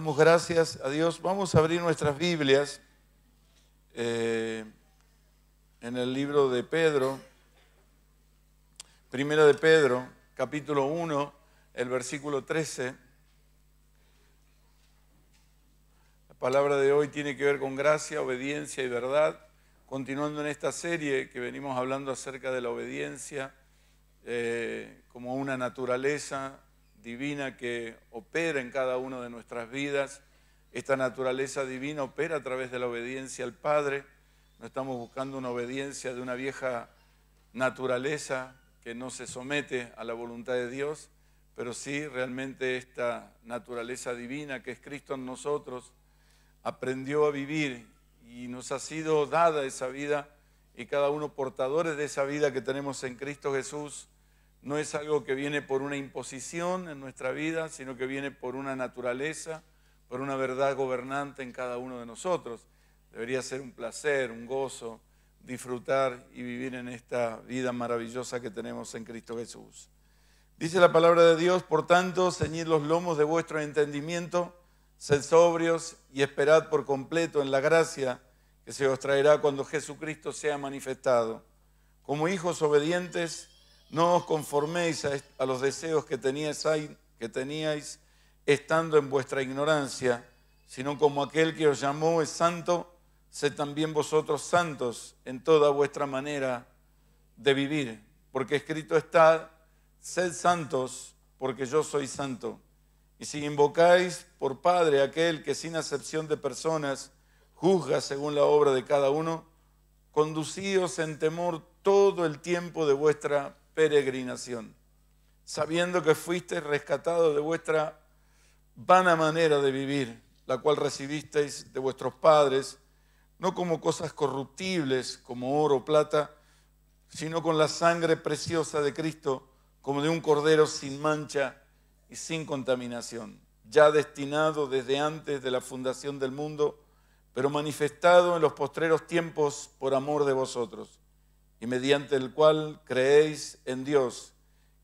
Damos gracias a Dios. Vamos a abrir nuestras Biblias eh, en el libro de Pedro, Primera de Pedro, capítulo 1, el versículo 13. La palabra de hoy tiene que ver con gracia, obediencia y verdad. Continuando en esta serie que venimos hablando acerca de la obediencia eh, como una naturaleza divina que opera en cada una de nuestras vidas. Esta naturaleza divina opera a través de la obediencia al Padre. No estamos buscando una obediencia de una vieja naturaleza que no se somete a la voluntad de Dios, pero sí realmente esta naturaleza divina que es Cristo en nosotros aprendió a vivir y nos ha sido dada esa vida y cada uno portadores de esa vida que tenemos en Cristo Jesús no es algo que viene por una imposición en nuestra vida, sino que viene por una naturaleza, por una verdad gobernante en cada uno de nosotros. Debería ser un placer, un gozo, disfrutar y vivir en esta vida maravillosa que tenemos en Cristo Jesús. Dice la palabra de Dios, por tanto, ceñid los lomos de vuestro entendimiento, sed sobrios y esperad por completo en la gracia que se os traerá cuando Jesucristo sea manifestado. Como hijos obedientes, no os conforméis a, los deseos que teníais, que teníais estando en vuestra ignorancia, sino como aquel que os llamó es santo, sed también vosotros santos en toda vuestra manera de vivir, porque escrito está, sed santos, porque yo soy santo. Y si invocáis por Padre aquel que sin acepción de personas juzga según la obra de cada uno, conducíos en temor todo el tiempo de vuestra peregrinación, sabiendo que fuiste rescatado de vuestra vana manera de vivir, la cual recibisteis de vuestros padres, no como cosas corruptibles como oro o plata, sino con la sangre preciosa de Cristo, como de un cordero sin mancha y sin contaminación, ya destinado desde antes de la fundación del mundo, pero manifestado en los postreros tiempos por amor de vosotros y mediante el cual creéis en Dios,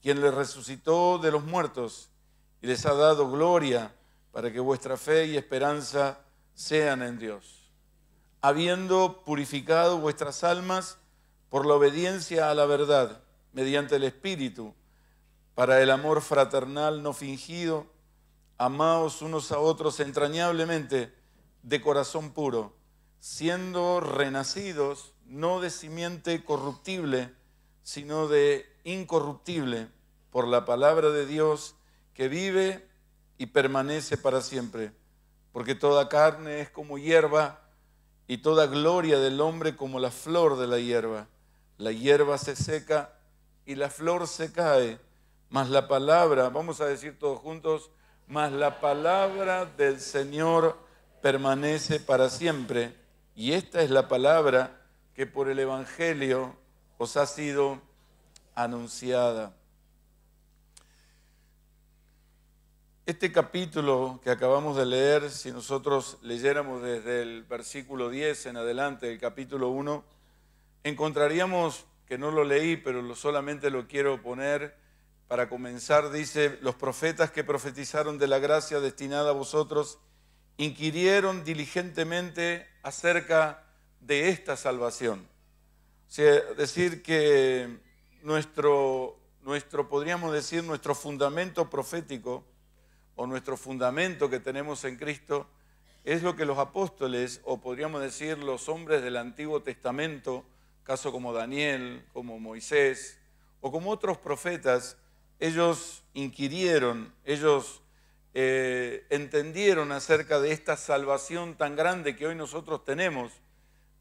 quien les resucitó de los muertos y les ha dado gloria para que vuestra fe y esperanza sean en Dios. Habiendo purificado vuestras almas por la obediencia a la verdad, mediante el Espíritu, para el amor fraternal no fingido, amaos unos a otros entrañablemente de corazón puro, siendo renacidos no de simiente corruptible, sino de incorruptible, por la palabra de Dios que vive y permanece para siempre. Porque toda carne es como hierba y toda gloria del hombre como la flor de la hierba. La hierba se seca y la flor se cae, mas la palabra, vamos a decir todos juntos, mas la palabra del Señor permanece para siempre. Y esta es la palabra que por el Evangelio os ha sido anunciada. Este capítulo que acabamos de leer, si nosotros leyéramos desde el versículo 10 en adelante el capítulo 1, encontraríamos, que no lo leí, pero solamente lo quiero poner para comenzar, dice, los profetas que profetizaron de la gracia destinada a vosotros, inquirieron diligentemente acerca de esta salvación. O decir que nuestro, nuestro, podríamos decir, nuestro fundamento profético o nuestro fundamento que tenemos en Cristo es lo que los apóstoles, o podríamos decir los hombres del Antiguo Testamento, caso como Daniel, como Moisés, o como otros profetas, ellos inquirieron, ellos eh, entendieron acerca de esta salvación tan grande que hoy nosotros tenemos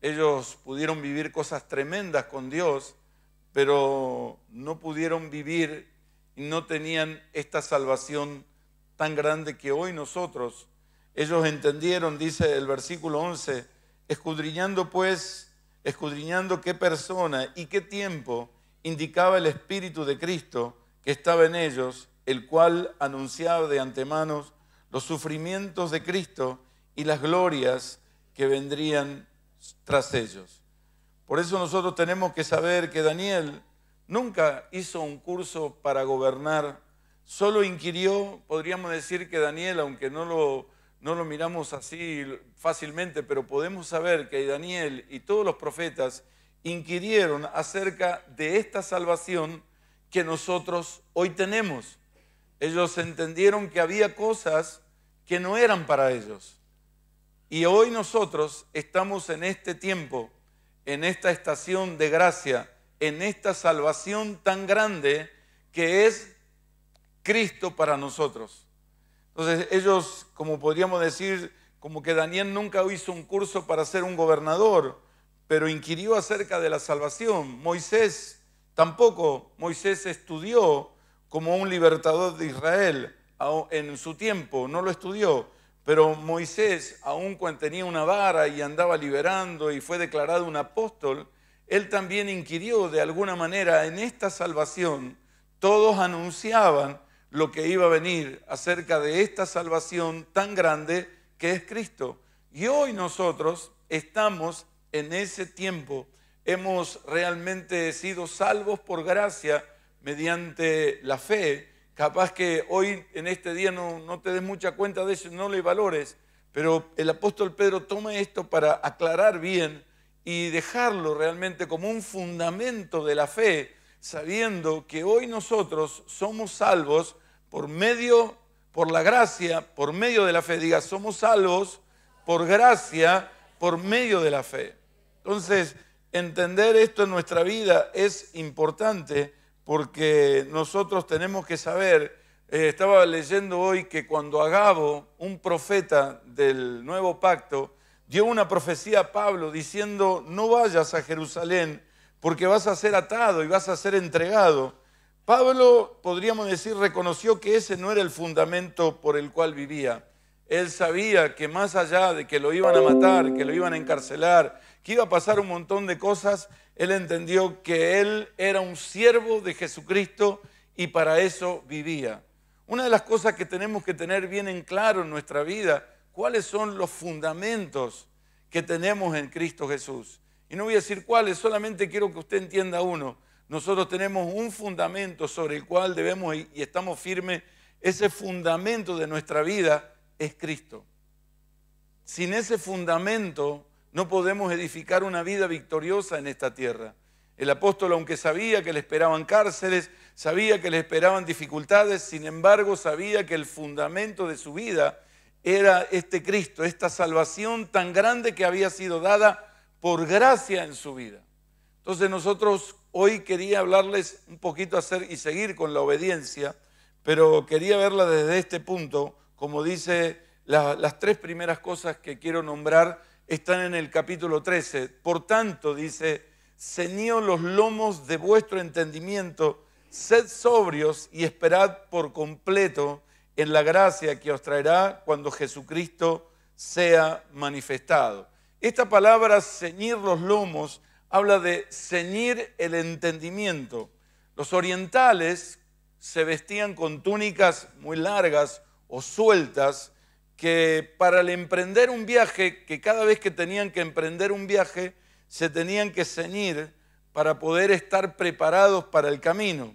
ellos pudieron vivir cosas tremendas con Dios, pero no pudieron vivir y no tenían esta salvación tan grande que hoy nosotros. Ellos entendieron, dice el versículo 11, escudriñando pues, escudriñando qué persona y qué tiempo indicaba el Espíritu de Cristo que estaba en ellos, el cual anunciaba de antemano los sufrimientos de Cristo y las glorias que vendrían tras ellos. Por eso nosotros tenemos que saber que Daniel nunca hizo un curso para gobernar, solo inquirió, podríamos decir que Daniel, aunque no lo, no lo miramos así fácilmente, pero podemos saber que Daniel y todos los profetas inquirieron acerca de esta salvación que nosotros hoy tenemos. Ellos entendieron que había cosas que no eran para ellos y hoy nosotros estamos en este tiempo, en esta estación de gracia, en esta salvación tan grande que es Cristo para nosotros. Entonces ellos, como podríamos decir, como que Daniel nunca hizo un curso para ser un gobernador, pero inquirió acerca de la salvación. Moisés tampoco, Moisés estudió como un libertador de Israel en su tiempo, no lo estudió. Pero Moisés, aun cuando tenía una vara y andaba liberando y fue declarado un apóstol, él también inquirió de alguna manera en esta salvación. Todos anunciaban lo que iba a venir acerca de esta salvación tan grande que es Cristo. Y hoy nosotros estamos en ese tiempo. Hemos realmente sido salvos por gracia mediante la fe Capaz que hoy, en este día, no, te des mucha cuenta de eso, no le valores, pero el apóstol Pedro toma esto para aclarar bien y dejarlo realmente como un fundamento de la fe, sabiendo que hoy nosotros somos salvos por medio, por la gracia, por medio de la fe. Diga, somos salvos por gracia, por medio de la fe. Entonces, entender esto en nuestra vida es importante porque nosotros tenemos que saber, eh, estaba leyendo hoy que cuando Agabo, un profeta del nuevo pacto, dio una profecía a Pablo diciendo, no vayas a Jerusalén porque vas a ser atado y vas a ser entregado. Pablo, podríamos decir, reconoció que ese no era el fundamento por el cual vivía. Él sabía que más allá de que lo iban a matar, que lo iban a encarcelar, que iba a pasar un montón de cosas, él entendió que él era un siervo de Jesucristo y para eso vivía. Una de las cosas que tenemos que tener bien en claro en nuestra vida, cuáles son los fundamentos que tenemos en Cristo Jesús. Y no voy a decir cuáles, solamente quiero que usted entienda uno. Nosotros tenemos un fundamento sobre el cual debemos y estamos firmes. Ese fundamento de nuestra vida es Cristo. Sin ese fundamento no podemos edificar una vida victoriosa en esta tierra. El apóstol, aunque sabía que le esperaban cárceles, sabía que le esperaban dificultades, sin embargo sabía que el fundamento de su vida era este Cristo, esta salvación tan grande que había sido dada por gracia en su vida. Entonces nosotros hoy quería hablarles un poquito hacer y seguir con la obediencia, pero quería verla desde este punto, como dice las tres primeras cosas que quiero nombrar están en el capítulo 13. Por tanto, dice, ceñíos los lomos de vuestro entendimiento, sed sobrios y esperad por completo en la gracia que os traerá cuando Jesucristo sea manifestado. Esta palabra ceñir los lomos habla de ceñir el entendimiento. Los orientales se vestían con túnicas muy largas o sueltas que para el emprender un viaje, que cada vez que tenían que emprender un viaje, se tenían que ceñir para poder estar preparados para el camino.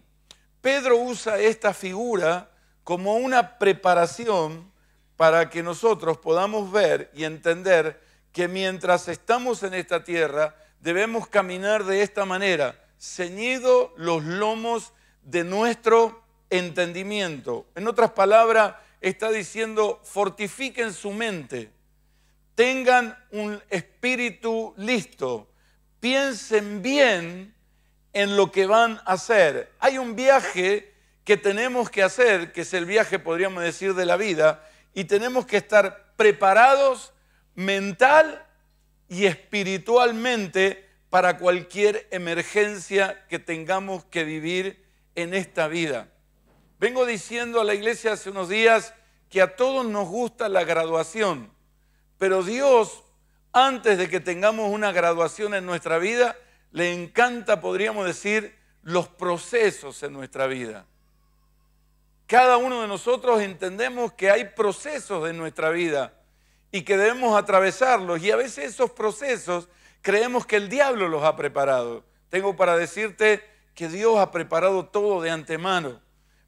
Pedro usa esta figura como una preparación para que nosotros podamos ver y entender que mientras estamos en esta tierra debemos caminar de esta manera, ceñido los lomos de nuestro entendimiento. En otras palabras, está diciendo, fortifiquen su mente, tengan un espíritu listo, piensen bien en lo que van a hacer. Hay un viaje que tenemos que hacer, que es el viaje, podríamos decir, de la vida, y tenemos que estar preparados mental y espiritualmente para cualquier emergencia que tengamos que vivir en esta vida. Vengo diciendo a la iglesia hace unos días que a todos nos gusta la graduación, pero Dios, antes de que tengamos una graduación en nuestra vida, le encanta, podríamos decir, los procesos en nuestra vida. Cada uno de nosotros entendemos que hay procesos en nuestra vida y que debemos atravesarlos. Y a veces esos procesos creemos que el diablo los ha preparado. Tengo para decirte que Dios ha preparado todo de antemano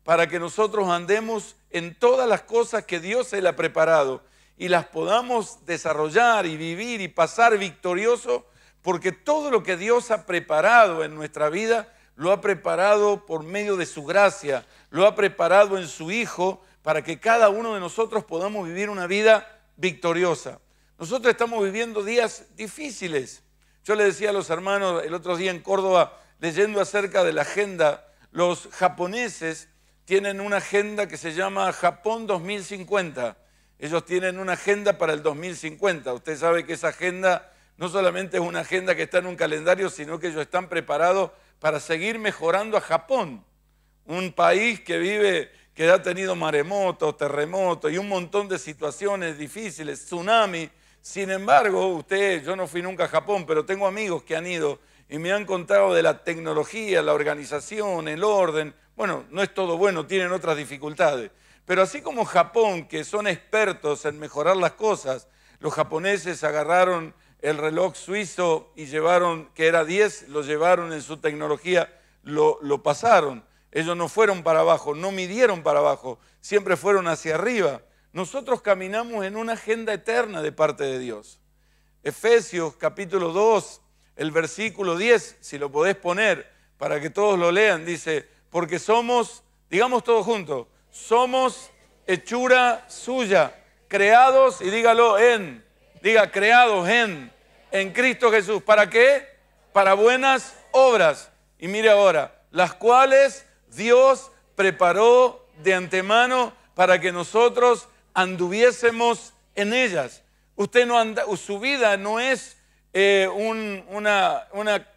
para que nosotros andemos en todas las cosas que Dios Él ha preparado y las podamos desarrollar y vivir y pasar victorioso, porque todo lo que Dios ha preparado en nuestra vida, lo ha preparado por medio de su gracia, lo ha preparado en su Hijo, para que cada uno de nosotros podamos vivir una vida victoriosa. Nosotros estamos viviendo días difíciles. Yo le decía a los hermanos el otro día en Córdoba, leyendo acerca de la agenda, los japoneses tienen una agenda que se llama Japón 2050. Ellos tienen una agenda para el 2050. Usted sabe que esa agenda no solamente es una agenda que está en un calendario, sino que ellos están preparados para seguir mejorando a Japón, un país que vive, que ha tenido maremotos, terremotos y un montón de situaciones difíciles, tsunami. Sin embargo, usted, yo no fui nunca a Japón, pero tengo amigos que han ido y me han contado de la tecnología, la organización, el orden, bueno, no es todo bueno, tienen otras dificultades. Pero así como Japón, que son expertos en mejorar las cosas, los japoneses agarraron el reloj suizo y llevaron, que era 10, lo llevaron en su tecnología, lo, pasaron. Ellos no fueron para abajo, no midieron para abajo, siempre fueron hacia arriba. Nosotros caminamos en una agenda eterna de parte de Dios. Efesios capítulo 2, el versículo 10, si lo podés poner para que todos lo lean, dice, porque somos, digamos todos juntos, somos hechura suya, creados, y dígalo en, diga creados en, en Cristo Jesús. ¿Para qué? Para buenas obras. Y mire ahora, las cuales Dios preparó de antemano para que nosotros anduviésemos en ellas. Usted no anda, su vida no es eh, una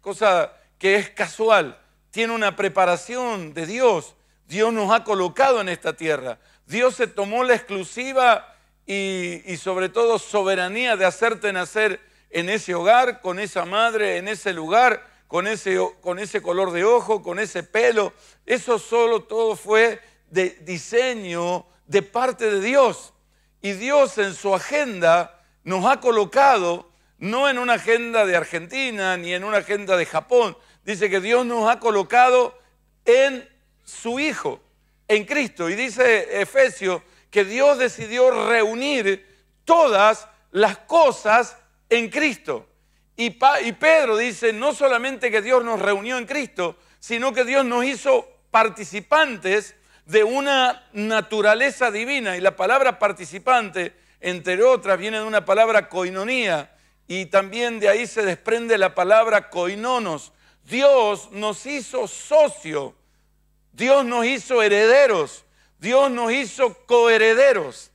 cosa que es casual tiene una preparación de Dios. Dios nos ha colocado en esta tierra. Dios se tomó la exclusiva y, sobre todo soberanía de hacerte nacer en ese hogar, con esa madre, en ese lugar, con ese, con ese color de ojo, con ese pelo. Eso solo todo fue de diseño de parte de Dios. Y Dios en su agenda nos ha colocado no en una agenda de Argentina ni en una agenda de Japón, Dice que Dios nos ha colocado en su Hijo, en Cristo. Y dice Efesios que Dios decidió reunir todas las cosas en Cristo. Y, y, Pedro dice, no solamente que Dios nos reunió en Cristo, sino que Dios nos hizo participantes de una naturaleza divina. Y la palabra participante, entre otras, viene de una palabra coinonía. Y también de ahí se desprende la palabra coinonos, Dios nos hizo socio, Dios nos hizo herederos, Dios nos hizo coherederos.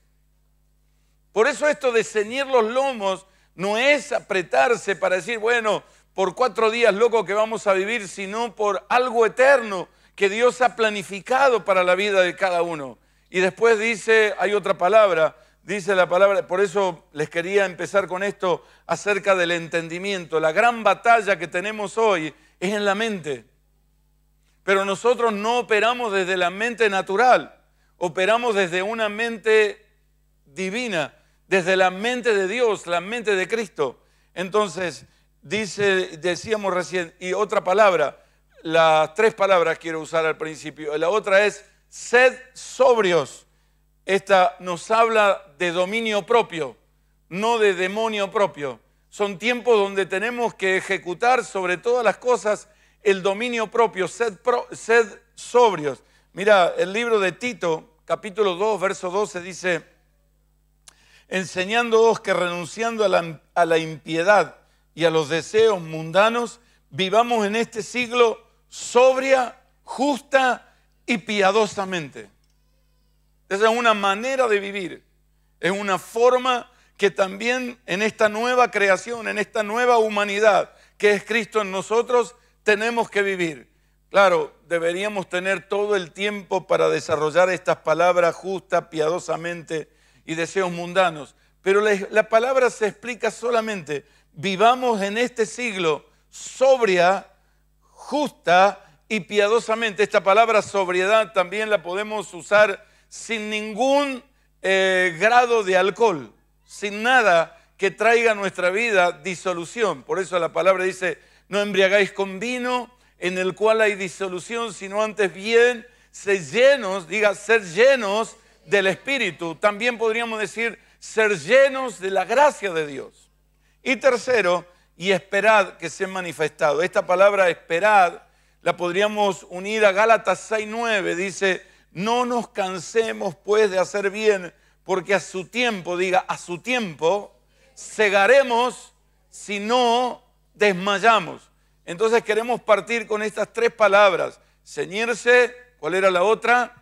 Por eso esto de ceñir los lomos no es apretarse para decir, bueno, por cuatro días locos que vamos a vivir, sino por algo eterno que Dios ha planificado para la vida de cada uno. Y después dice, hay otra palabra, dice la palabra, por eso les quería empezar con esto acerca del entendimiento. La gran batalla que tenemos hoy es en la mente. Pero nosotros no operamos desde la mente natural, operamos desde una mente divina, desde la mente de Dios, la mente de Cristo. Entonces, dice, decíamos recién, y otra palabra, las tres palabras quiero usar al principio. La otra es sed sobrios. Esta nos habla de dominio propio, no de demonio propio. Son tiempos donde tenemos que ejecutar sobre todas las cosas el dominio propio, sed, sobrios. Mira, el libro de Tito, capítulo 2, verso 12, dice, enseñándoos que renunciando a la, a la impiedad y a los deseos mundanos, vivamos en este siglo sobria, justa y piadosamente. Esa es una manera de vivir, es una forma que también en esta nueva creación, en esta nueva humanidad que es Cristo en nosotros, tenemos que vivir. Claro, deberíamos tener todo el tiempo para desarrollar estas palabras justas, piadosamente y deseos mundanos, pero la, palabra se explica solamente, vivamos en este siglo sobria, justa y piadosamente. Esta palabra sobriedad también la podemos usar sin ningún eh, grado de alcohol sin nada que traiga a nuestra vida disolución. Por eso la palabra dice, no embriagáis con vino en el cual hay disolución, sino antes bien, ser llenos, diga, ser llenos del Espíritu. También podríamos decir, ser llenos de la gracia de Dios. Y tercero, y esperad que sea manifestado. Esta palabra esperad la podríamos unir a Gálatas 6.9. Dice, no nos cansemos pues de hacer bien, porque a su tiempo, diga, a su tiempo, cegaremos si no desmayamos. Entonces queremos partir con estas tres palabras. Ceñirse, ¿cuál era la otra?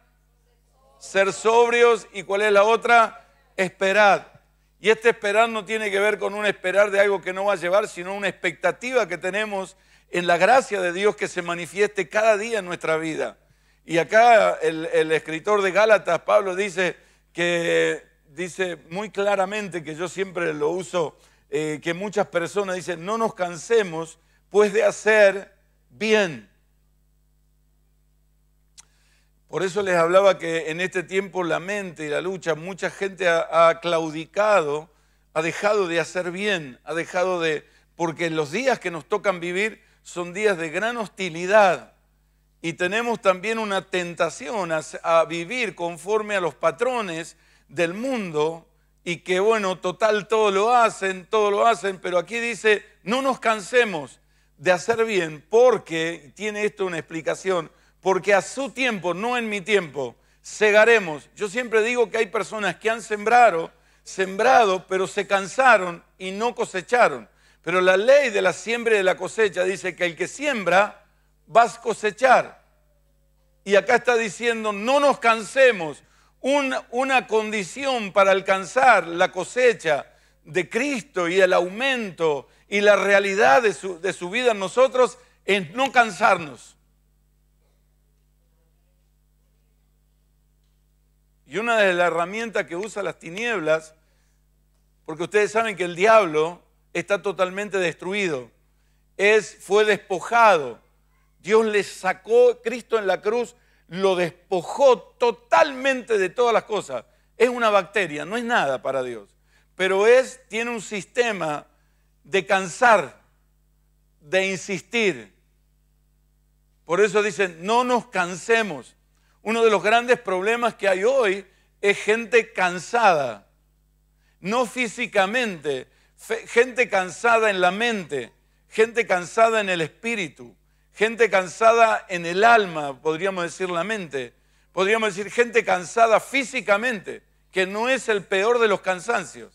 Ser sobrios y cuál es la otra? Esperar. Y este esperar no tiene que ver con un esperar de algo que no va a llevar, sino una expectativa que tenemos en la gracia de Dios que se manifieste cada día en nuestra vida. Y acá el escritor de Gálatas, Pablo, dice, que dice muy claramente, que yo siempre lo uso, eh, que muchas personas dicen, no nos cansemos pues de hacer bien. Por eso les hablaba que en este tiempo la mente y la lucha, mucha gente ha, ha claudicado, ha dejado de hacer bien, ha dejado de, porque los días que nos tocan vivir son días de gran hostilidad y tenemos también una tentación a, vivir conforme a los patrones del mundo y que bueno, total, todo lo hacen, todo lo hacen, pero aquí dice, no nos cansemos de hacer bien porque, tiene esto una explicación, porque a su tiempo, no en mi tiempo, segaremos. Yo siempre digo que hay personas que han sembrado, sembrado, pero se cansaron y no cosecharon. Pero la ley de la siembra y de la cosecha dice que el que siembra, vas a cosechar. Y acá está diciendo, no nos cansemos. Una, una condición para alcanzar la cosecha de Cristo y el aumento y la realidad de su, vida en nosotros es no cansarnos. Y una de las herramientas que usa las tinieblas, porque ustedes saben que el diablo está totalmente destruido, es fue despojado. Dios le sacó, Cristo en la cruz lo despojó totalmente de todas las cosas. Es una bacteria, no es nada para Dios. Pero es, tiene un sistema de cansar, de insistir. Por eso dicen, no nos cansemos. Uno de los grandes problemas que hay hoy es gente cansada, no físicamente, gente cansada en la mente, gente cansada en el espíritu gente cansada en el alma, podríamos decir la mente, podríamos decir gente cansada físicamente, que no es el peor de los cansancios.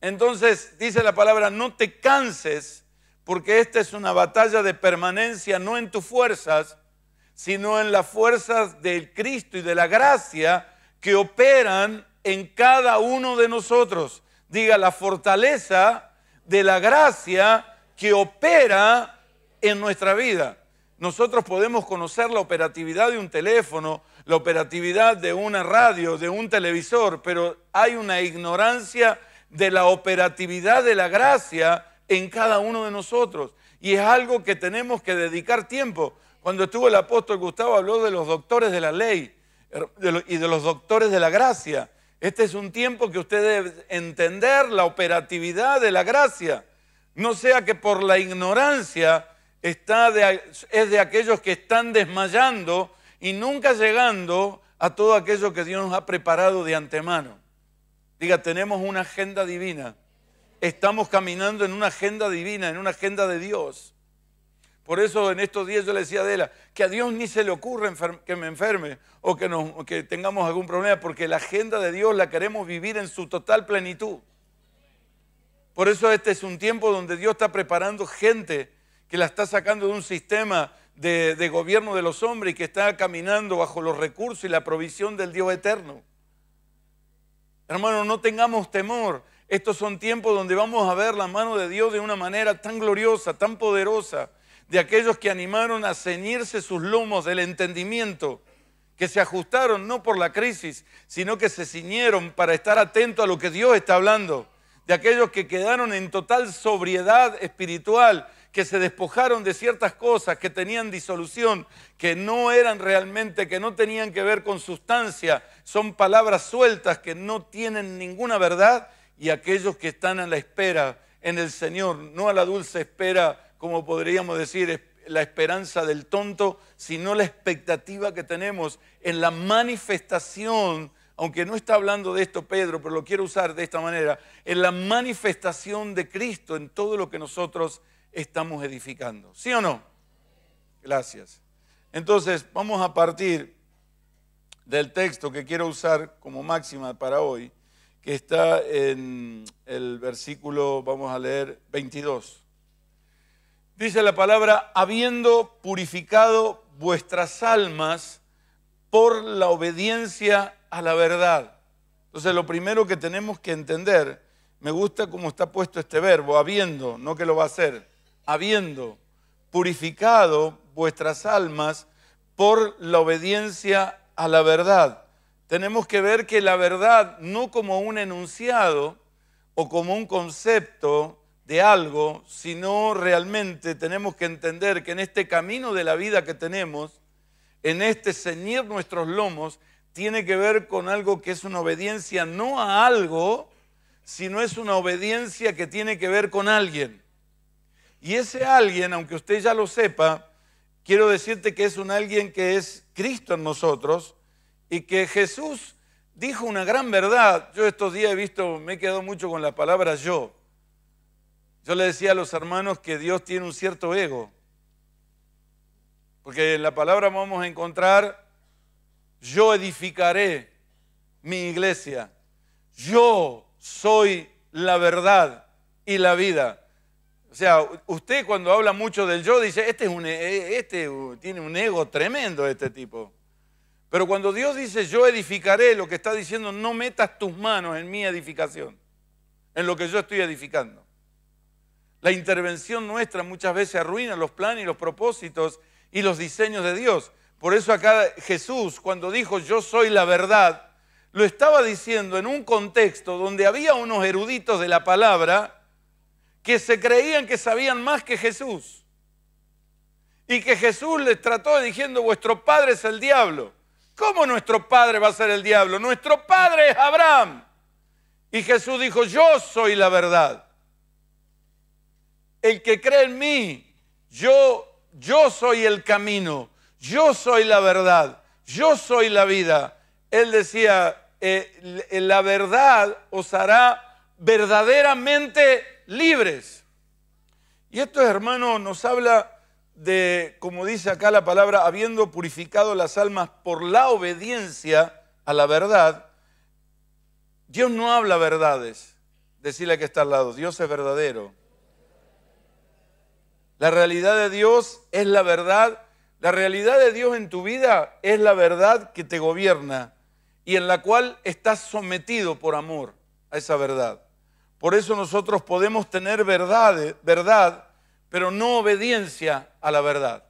Entonces dice la palabra, no te canses, porque esta es una batalla de permanencia, no en tus fuerzas, sino en las fuerzas del Cristo y de la gracia que operan en cada uno de nosotros. Diga, la fortaleza de la gracia que opera en nuestra vida. Nosotros podemos conocer la operatividad de un teléfono, la operatividad de una radio, de un televisor, pero hay una ignorancia de la operatividad de la gracia en cada uno de nosotros. Y es algo que tenemos que dedicar tiempo. Cuando estuvo el apóstol Gustavo habló de los doctores de la ley er, y de los doctores de la gracia. Este es un tiempo que usted debe entender la operatividad de la gracia. No sea que por la ignorancia es de aquellos que están desmayando y nunca llegando a todo aquello que Dios nos ha preparado de antemano. Diga, tenemos una agenda divina. Estamos caminando en una agenda divina, en una agenda de Dios. Por eso en estos días yo le decía a Adela, que a Dios ni se le ocurra que me enferme o que, o que tengamos algún problema, porque la agenda de Dios la queremos vivir en su total plenitud. Por eso este es un tiempo donde Dios está preparando gente que la está sacando de un sistema de, gobierno de los hombres y que está caminando bajo los recursos y la provisión del Dios eterno. Hermanos, no tengamos temor. Estos son tiempos donde vamos a ver la mano de Dios de una manera tan gloriosa, tan poderosa, de aquellos que animaron a ceñirse sus lomos del entendimiento, que se ajustaron no por la crisis, sino que se ciñeron para estar atentos a lo que Dios está hablando, de aquellos que quedaron en total sobriedad espiritual, que se despojaron de ciertas cosas que tenían disolución, que no eran realmente, que no tenían que ver con sustancia, son palabras sueltas que no tienen ninguna verdad, y aquellos que están a la espera en el Señor, no a la dulce espera, como podríamos decir, la esperanza del tonto, sino la expectativa que tenemos en la manifestación aunque no está hablando de esto Pedro, pero lo quiero usar de esta manera, en la manifestación de Cristo en todo lo que nosotros estamos edificando. ¿Sí o no? Gracias. Entonces, vamos a partir del texto que quiero usar como máxima para hoy, que está en el versículo, vamos a leer, 22. Dice la palabra, habiendo purificado vuestras almas por la obediencia a la verdad. Entonces, lo primero que tenemos que entender, me gusta cómo está puesto este verbo, habiendo, no que lo va a hacer habiendo purificado vuestras almas por la obediencia a la verdad. Tenemos que ver que la verdad no como un enunciado o como un concepto de algo, sino realmente tenemos que entender que en este camino de la vida que tenemos, en este ceñir nuestros lomos, tiene que ver con algo que es una obediencia no a algo, sino es una obediencia que tiene que ver con alguien. Y ese alguien, aunque usted ya lo sepa, quiero decirte que es un alguien que es Cristo en nosotros y que Jesús dijo una gran verdad. Yo estos días he visto, me he quedado mucho con la palabra yo. Yo le decía a los hermanos que Dios tiene un cierto ego. Porque en la palabra vamos a encontrar, yo edificaré mi iglesia. Yo soy la verdad y la vida. O sea, usted cuando habla mucho del yo dice, este, es un, e, e, este uh, tiene un ego tremendo este tipo. Pero cuando Dios dice, yo edificaré, lo que está diciendo, no metas tus manos en mi edificación, en lo que yo estoy edificando. La intervención nuestra muchas veces arruina los planes y los propósitos y los diseños de Dios. Por eso acá Jesús, cuando dijo, yo soy la verdad, lo estaba diciendo en un contexto donde había unos eruditos de la palabra, que se creían que sabían más que Jesús. Y que Jesús les trató diciendo, vuestro padre es el diablo. ¿Cómo nuestro padre va a ser el diablo? Nuestro padre es Abraham. Y Jesús dijo, yo soy la verdad. El que cree en mí, yo, yo soy el camino, yo soy la verdad, yo soy la vida. Él decía, eh, la verdad os hará verdaderamente libres. Y esto, hermano, nos habla de, como dice acá la palabra, habiendo purificado las almas por la obediencia a la verdad. Dios no habla verdades. Decirle que está al lado, Dios es verdadero. La realidad de Dios es la verdad. La realidad de Dios en tu vida es la verdad que te gobierna y en la cual estás sometido por amor a esa verdad. Por eso nosotros podemos tener verdad, verdad, pero no obediencia a la verdad.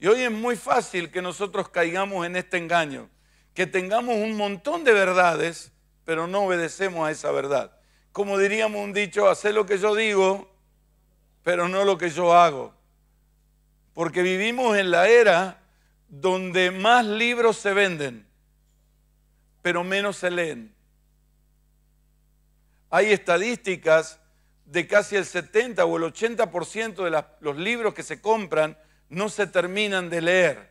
Y hoy es muy fácil que nosotros caigamos en este engaño, que tengamos un montón de verdades, pero no obedecemos a esa verdad. Como diríamos un dicho, hacer lo que yo digo, pero no lo que yo hago. Porque vivimos en la era donde más libros se venden, pero menos se leen. Hay estadísticas de casi el 70 o el 80% de los libros que se compran no se terminan de leer.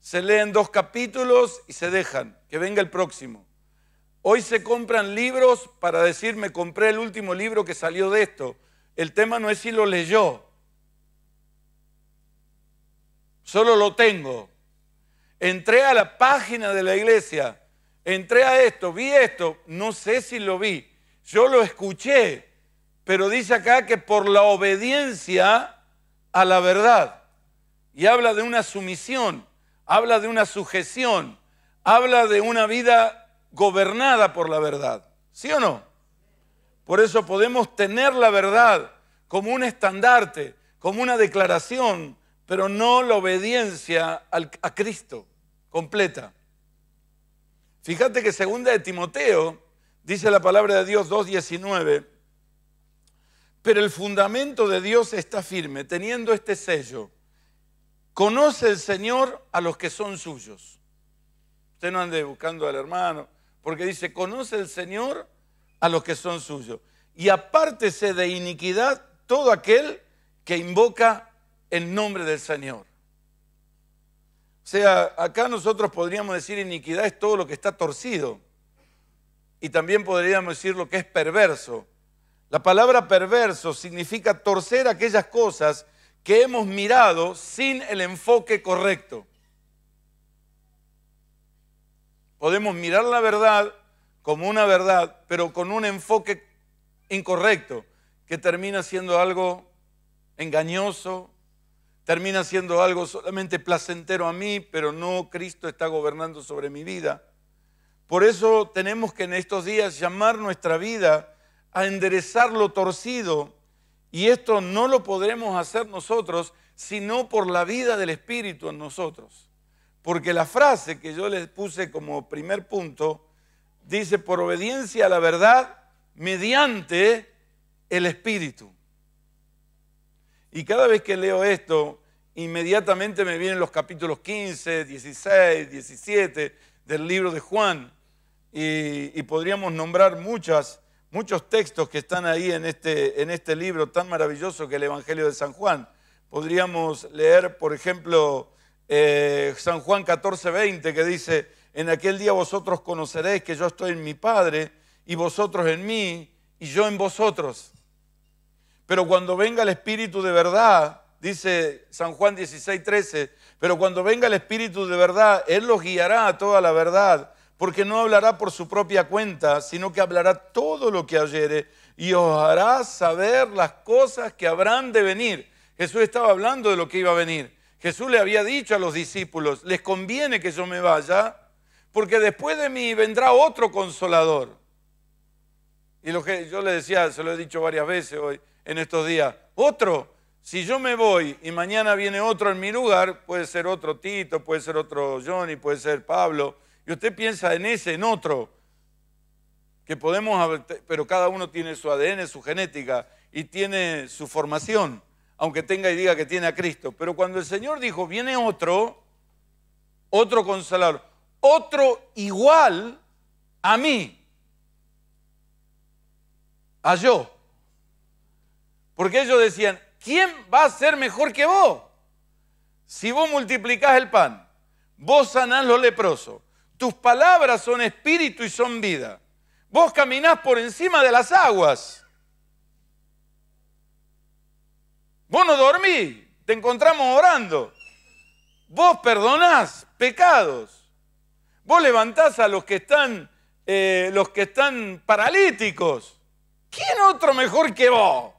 Se leen dos capítulos y se dejan, que venga el próximo. Hoy se compran libros para decir, me compré el último libro que salió de esto. El tema no es si lo leyó, solo lo tengo. Entré a la página de la iglesia, entré a esto, vi esto, no sé si lo vi, yo lo escuché, pero dice acá que por la obediencia a la verdad. Y habla de una sumisión, habla de una sujeción, habla de una vida gobernada por la verdad. ¿Sí o no? Por eso podemos tener la verdad como un estandarte, como una declaración, pero no la obediencia a Cristo completa. Fíjate que segunda de Timoteo, Dice la palabra de Dios 2.19, pero el fundamento de Dios está firme, teniendo este sello. Conoce el Señor a los que son suyos. Usted no ande buscando al hermano, porque dice, conoce el Señor a los que son suyos. Y apártese de iniquidad todo aquel que invoca el nombre del Señor. O sea, acá nosotros podríamos decir iniquidad es todo lo que está torcido y también podríamos decir lo que es perverso. La palabra perverso significa torcer aquellas cosas que hemos mirado sin el enfoque correcto. Podemos mirar la verdad como una verdad, pero con un enfoque incorrecto, que termina siendo algo engañoso, termina siendo algo solamente placentero a mí, pero no Cristo está gobernando sobre mi vida. Por eso tenemos que en estos días llamar nuestra vida a enderezar lo torcido y esto no lo podremos hacer nosotros sino por la vida del Espíritu en nosotros. Porque la frase que yo les puse como primer punto dice, por obediencia a la verdad, mediante el Espíritu. Y cada vez que leo esto, inmediatamente me vienen los capítulos 15, 16, 17, del libro de Juan y, podríamos nombrar muchas, muchos textos que están ahí en este, en este libro tan maravilloso que el Evangelio de San Juan. Podríamos leer, por ejemplo, eh, San Juan 14, 20, que dice, en aquel día vosotros conoceréis que yo estoy en mi Padre y vosotros en mí y yo en vosotros. Pero cuando venga el Espíritu de verdad, dice San Juan 16, 13, pero cuando venga el Espíritu de verdad, Él los guiará a toda la verdad, porque no hablará por su propia cuenta, sino que hablará todo lo que oyere y os hará saber las cosas que habrán de venir. Jesús estaba hablando de lo que iba a venir. Jesús le había dicho a los discípulos, les conviene que yo me vaya, porque después de mí vendrá otro consolador. Y lo que yo le decía, se lo he dicho varias veces hoy, en estos días, otro, si yo me voy y mañana viene otro en mi lugar, puede ser otro Tito, puede ser otro Johnny, puede ser Pablo, y usted piensa en ese, en otro, que podemos, pero cada uno tiene su ADN, su genética y tiene su formación, aunque tenga y diga que tiene a Cristo. Pero cuando el Señor dijo, viene otro, otro consolador, otro igual a mí, a yo. Porque ellos decían, ¿quién va a ser mejor que vos? Si vos multiplicás el pan, vos sanás los leprosos, tus palabras son espíritu y son vida. Vos caminás por encima de las aguas. Vos no dormís, te encontramos orando. Vos perdonás pecados. Vos levantás a los que están, eh, los que están paralíticos. ¿Quién otro mejor que vos?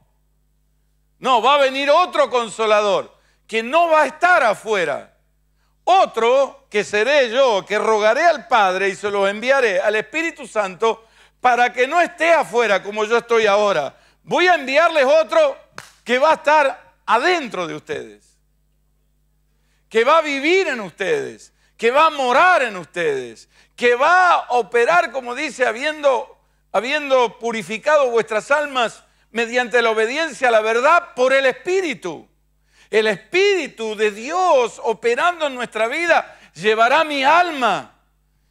No, va a venir otro consolador que no va a estar afuera. Otro que seré yo, que rogaré al Padre y se lo enviaré al Espíritu Santo para que no esté afuera como yo estoy ahora. Voy a enviarles otro que va a estar adentro de ustedes, que va a vivir en ustedes, que va a morar en ustedes, que va a operar, como dice, habiendo, habiendo purificado vuestras almas mediante la obediencia a la verdad por el Espíritu. El Espíritu de Dios operando en nuestra vida llevará mi alma.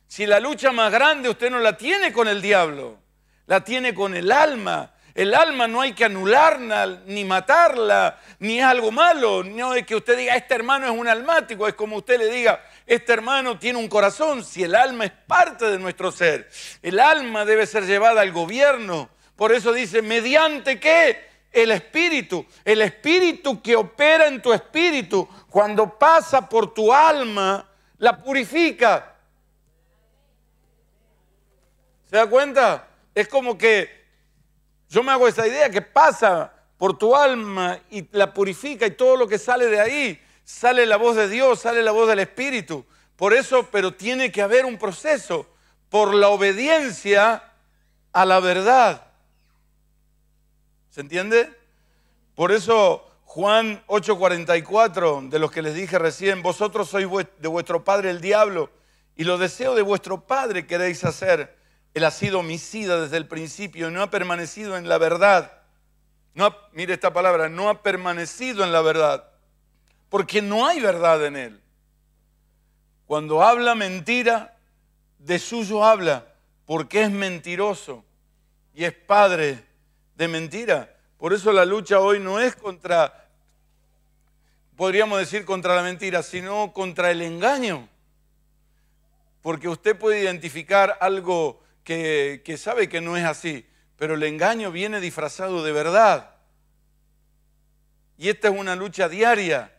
Si la lucha más grande usted no la tiene con el diablo, la tiene con el alma. El alma no hay que anularla, ni matarla, ni es algo malo. No es que usted diga, este hermano es un almático, es como usted le diga, este hermano tiene un corazón, si el alma es parte de nuestro ser. El alma debe ser llevada al gobierno por eso dice, ¿mediante qué? El espíritu, el espíritu que opera en tu espíritu, cuando pasa por tu alma, la purifica. ¿Se da cuenta? Es como que yo me hago esa idea que pasa por tu alma y la purifica y todo lo que sale de ahí, sale la voz de Dios, sale la voz del Espíritu. Por eso, pero tiene que haber un proceso por la obediencia a la verdad. ¿Se entiende? Por eso Juan 8:44, de los que les dije recién, vosotros sois de vuestro padre el diablo y lo deseo de vuestro padre queréis hacer. Él ha sido homicida desde el principio, y no ha permanecido en la verdad. No mire esta palabra, no ha permanecido en la verdad, porque no hay verdad en él. Cuando habla mentira, de suyo habla, porque es mentiroso y es padre de mentira. Por eso la lucha hoy no es contra, podríamos decir, contra la mentira, sino contra el engaño. Porque usted puede identificar algo que, sabe que no es así, pero el engaño viene disfrazado de verdad. Y esta es una lucha diaria,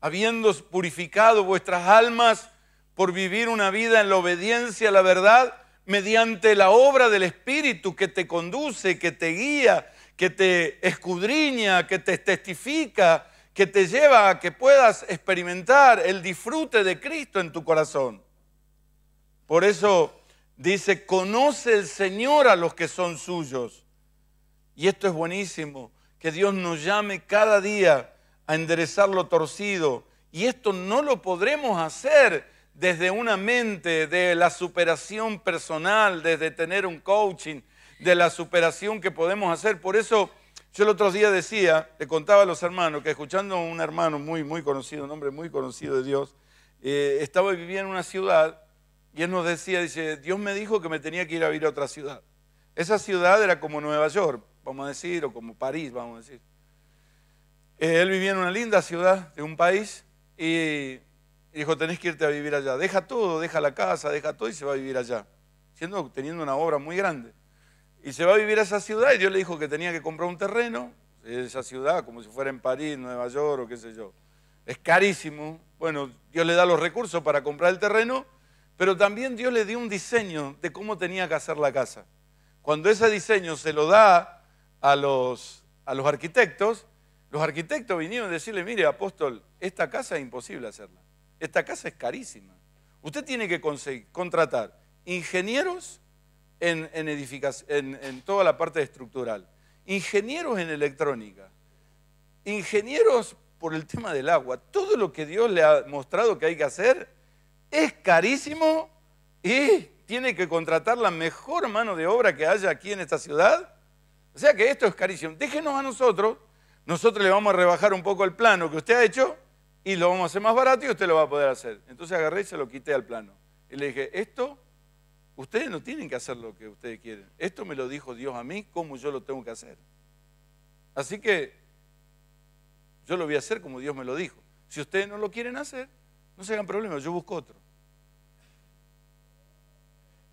habiendo purificado vuestras almas por vivir una vida en la obediencia a la verdad, mediante la obra del Espíritu que te conduce, que te guía, que te escudriña, que te testifica, que te lleva a que puedas experimentar el disfrute de Cristo en tu corazón. Por eso dice, conoce el Señor a los que son suyos. Y esto es buenísimo, que Dios nos llame cada día a enderezar lo torcido. Y esto no lo podremos hacer desde una mente de la superación personal, desde tener un coaching, de la superación que podemos hacer. Por eso yo el otro día decía, le contaba a los hermanos, que escuchando a un hermano muy, muy conocido, un hombre muy conocido de Dios, eh, estaba viviendo en una ciudad y él nos decía, dice, Dios me dijo que me tenía que ir a vivir a otra ciudad. Esa ciudad era como Nueva York, vamos a decir, o como París, vamos a decir. Eh, él vivía en una linda ciudad de un país y y dijo, tenés que irte a vivir allá. Deja todo, deja la casa, deja todo y se va a vivir allá. teniendo una obra muy grande. Y se va a vivir a esa ciudad y Dios le dijo que tenía que comprar un terreno, esa ciudad, como si fuera en París, Nueva York o qué sé yo. Es carísimo. Bueno, Dios le da los recursos para comprar el terreno, pero también Dios le dio un diseño de cómo tenía que hacer la casa. Cuando ese diseño se lo da a los arquitectos, los arquitectos vinieron a decirle, mire, apóstol, esta casa es imposible hacerla. Esta casa es carísima. Usted tiene que contratar ingenieros en, en toda la parte estructural, ingenieros en electrónica, ingenieros por el tema del agua. Todo lo que Dios le ha mostrado que hay que hacer es carísimo y tiene que contratar la mejor mano de obra que haya aquí en esta ciudad. O sea que esto es carísimo. Déjenos a nosotros, nosotros le vamos a rebajar un poco el plano que usted ha hecho y lo vamos a hacer más barato y usted lo va a poder hacer. Entonces agarré y se lo quité al plano. Y le dije, esto, ustedes no tienen que hacer lo que ustedes quieren. Esto me lo dijo Dios a mí, como yo lo tengo que hacer. Así que yo lo voy a hacer como Dios me lo dijo. Si ustedes no lo quieren hacer, no se hagan problemas, yo busco otro.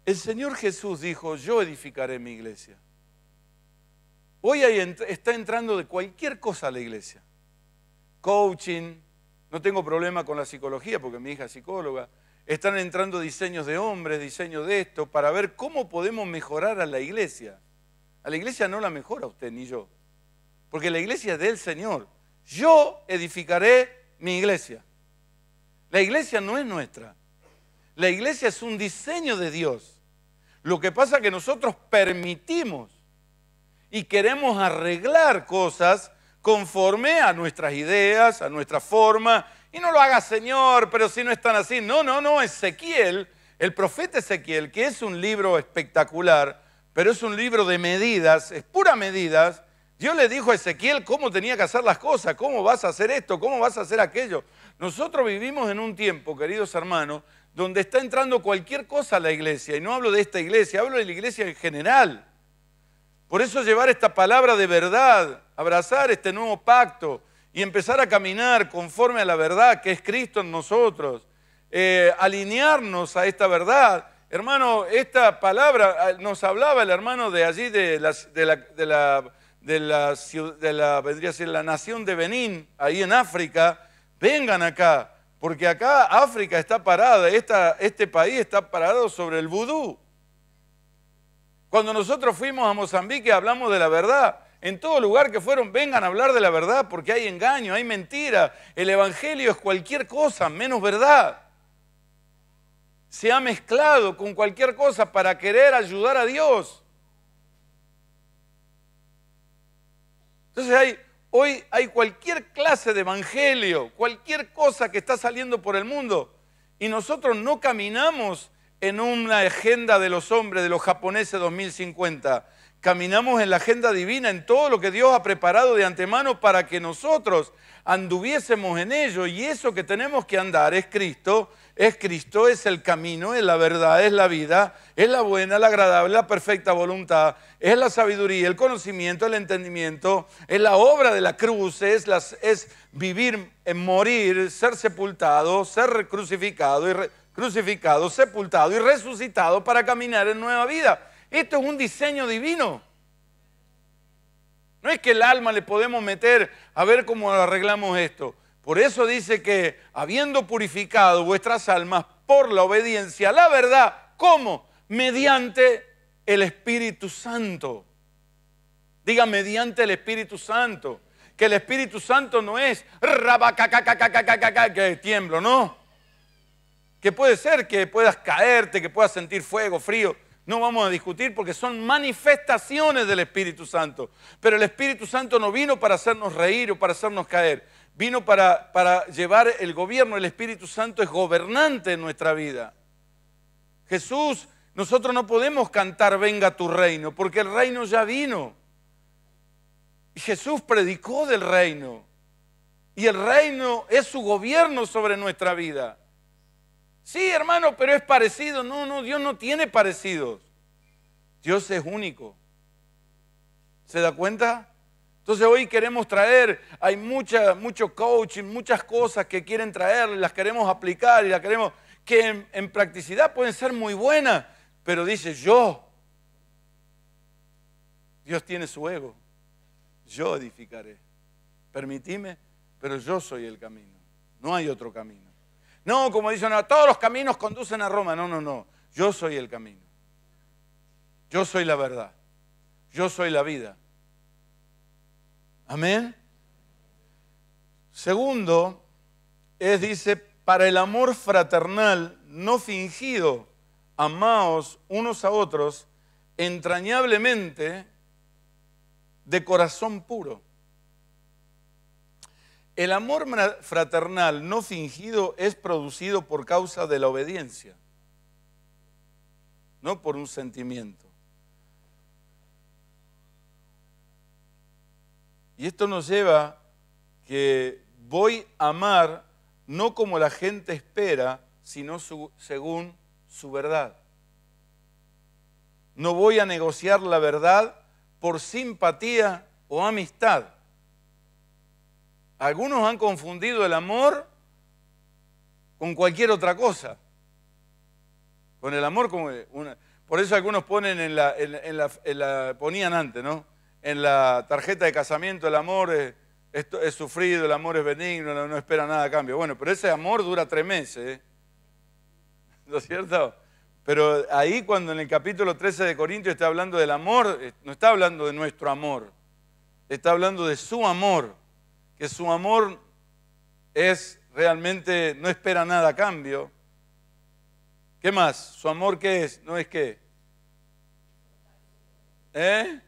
El Señor Jesús dijo, yo edificaré mi iglesia. Hoy está entrando de cualquier cosa a la iglesia. Coaching, no tengo problema con la psicología porque mi hija es psicóloga. Están entrando diseños de hombres, diseños de esto, para ver cómo podemos mejorar a la iglesia. A la iglesia no la mejora usted ni yo, porque la iglesia es del Señor. Yo edificaré mi iglesia. La iglesia no es nuestra. La iglesia es un diseño de Dios. Lo que pasa es que nosotros permitimos y queremos arreglar cosas conforme a nuestras ideas, a nuestra forma. Y no lo haga Señor, pero si no están así. No, no, no, Ezequiel, el profeta Ezequiel, que es un libro espectacular, pero es un libro de medidas, es pura medidas. Dios le dijo a Ezequiel cómo tenía que hacer las cosas, cómo vas a hacer esto, cómo vas a hacer aquello. Nosotros vivimos en un tiempo, queridos hermanos, donde está entrando cualquier cosa a la iglesia. Y no hablo de esta iglesia, hablo de la iglesia en general. Por eso llevar esta palabra de verdad, abrazar este nuevo pacto y empezar a caminar conforme a la verdad que es Cristo en nosotros, eh, alinearnos a esta verdad. Hermano, esta palabra eh, nos hablaba el hermano de allí, de la, de la, de la, vendría a la nación de Benín, ahí en África, vengan acá, porque acá África está parada, esta, este país está parado sobre el vudú. Cuando nosotros fuimos a Mozambique hablamos de la verdad. En todo lugar que fueron, vengan a hablar de la verdad porque hay engaño, hay mentira. El Evangelio es cualquier cosa menos verdad. Se ha mezclado con cualquier cosa para querer ayudar a Dios. Entonces hoy hay cualquier clase de evangelio, cualquier cosa que está saliendo por el mundo. Y nosotros no caminamos en una agenda de los hombres, de los japoneses 2050. Caminamos en la agenda divina, en todo lo que Dios ha preparado de antemano para que nosotros anduviésemos en ello. Y eso que tenemos que andar es Cristo, es Cristo, es el camino, es la verdad, es la vida, es la buena, la agradable, la perfecta voluntad, es la sabiduría, el conocimiento, el entendimiento, es la obra de la cruz, es, es vivir, eh, morir, ser sepultado, ser crucificado y crucificado, sepultado y resucitado para caminar en nueva vida. Esto es un diseño divino. No es que el alma le podemos meter a ver cómo arreglamos esto. Por eso dice que habiendo purificado vuestras almas por la obediencia, a la verdad, ¿cómo? Mediante el Espíritu Santo. Diga mediante el Espíritu Santo. Que el Espíritu Santo no es que tiemblo, no que puede ser que puedas caerte, que puedas sentir fuego, frío. No vamos a discutir porque son manifestaciones del Espíritu Santo. Pero el Espíritu Santo no vino para hacernos reír o para hacernos caer. Vino para, para llevar el gobierno. El Espíritu Santo es gobernante en nuestra vida. Jesús, nosotros no podemos cantar venga tu reino porque el reino ya vino. Jesús predicó del reino. Y el reino es su gobierno sobre nuestra vida. Sí, hermano, pero es parecido. No, no, Dios no tiene parecidos. Dios es único. ¿Se da cuenta? Entonces hoy queremos traer, hay mucho coaching, muchas cosas que quieren traer, las queremos aplicar y las queremos, que en, en practicidad pueden ser muy buenas, pero dice yo, Dios tiene su ego, yo edificaré, permitime, pero yo soy el camino, no hay otro camino. No, como dicen, todos los caminos conducen a Roma. No, no, no. Yo soy el camino. Yo soy la verdad. Yo soy la vida. Amén. Segundo, es, dice, para el amor fraternal no fingido, amaos unos a otros entrañablemente de corazón puro. El amor fraternal no fingido es producido por causa de la obediencia, no por un sentimiento. Y esto nos lleva que voy a amar no como la gente espera, sino según su verdad. No voy a negociar la verdad por simpatía o amistad algunos han confundido el amor con cualquier otra cosa. Con el amor como una... Por eso algunos ponen en la, en, la, ponían antes, ¿no? En la tarjeta de casamiento el amor es, sufrido, el amor es benigno, no, espera nada a cambio. Bueno, pero ese amor dura tres meses, ¿eh? ¿no es cierto? Pero ahí cuando en el capítulo 13 de Corintios está hablando del amor, no está hablando de nuestro amor, está hablando de su amor que su amor es realmente, no espera nada a cambio. ¿Qué más? ¿Su amor qué es? ¿No es qué? ¿Eh?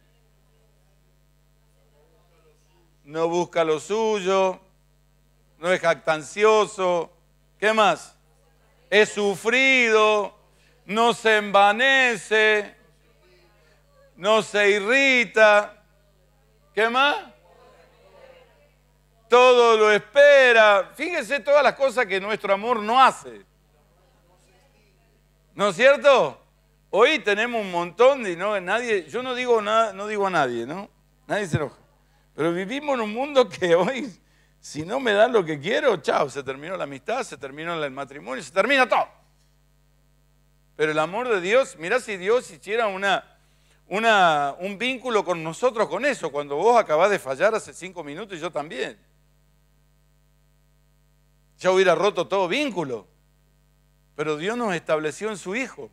No busca lo suyo, no es jactancioso. ¿Qué más? Es sufrido, no se envanece, no se irrita. ¿Qué más? todo lo espera. Fíjense todas las cosas que nuestro amor no hace. ¿No es cierto? Hoy tenemos un montón de no nadie, yo no digo nada, no digo a nadie, ¿no? Nadie se enoja. Pero vivimos en un mundo que hoy si no me dan lo que quiero, chao, se terminó la amistad, se terminó el matrimonio, se termina todo. Pero el amor de Dios, mirá si Dios hiciera una, una, un vínculo con nosotros con eso, cuando vos acabás de fallar hace cinco minutos y yo también ya hubiera roto todo vínculo. Pero Dios nos estableció en su Hijo,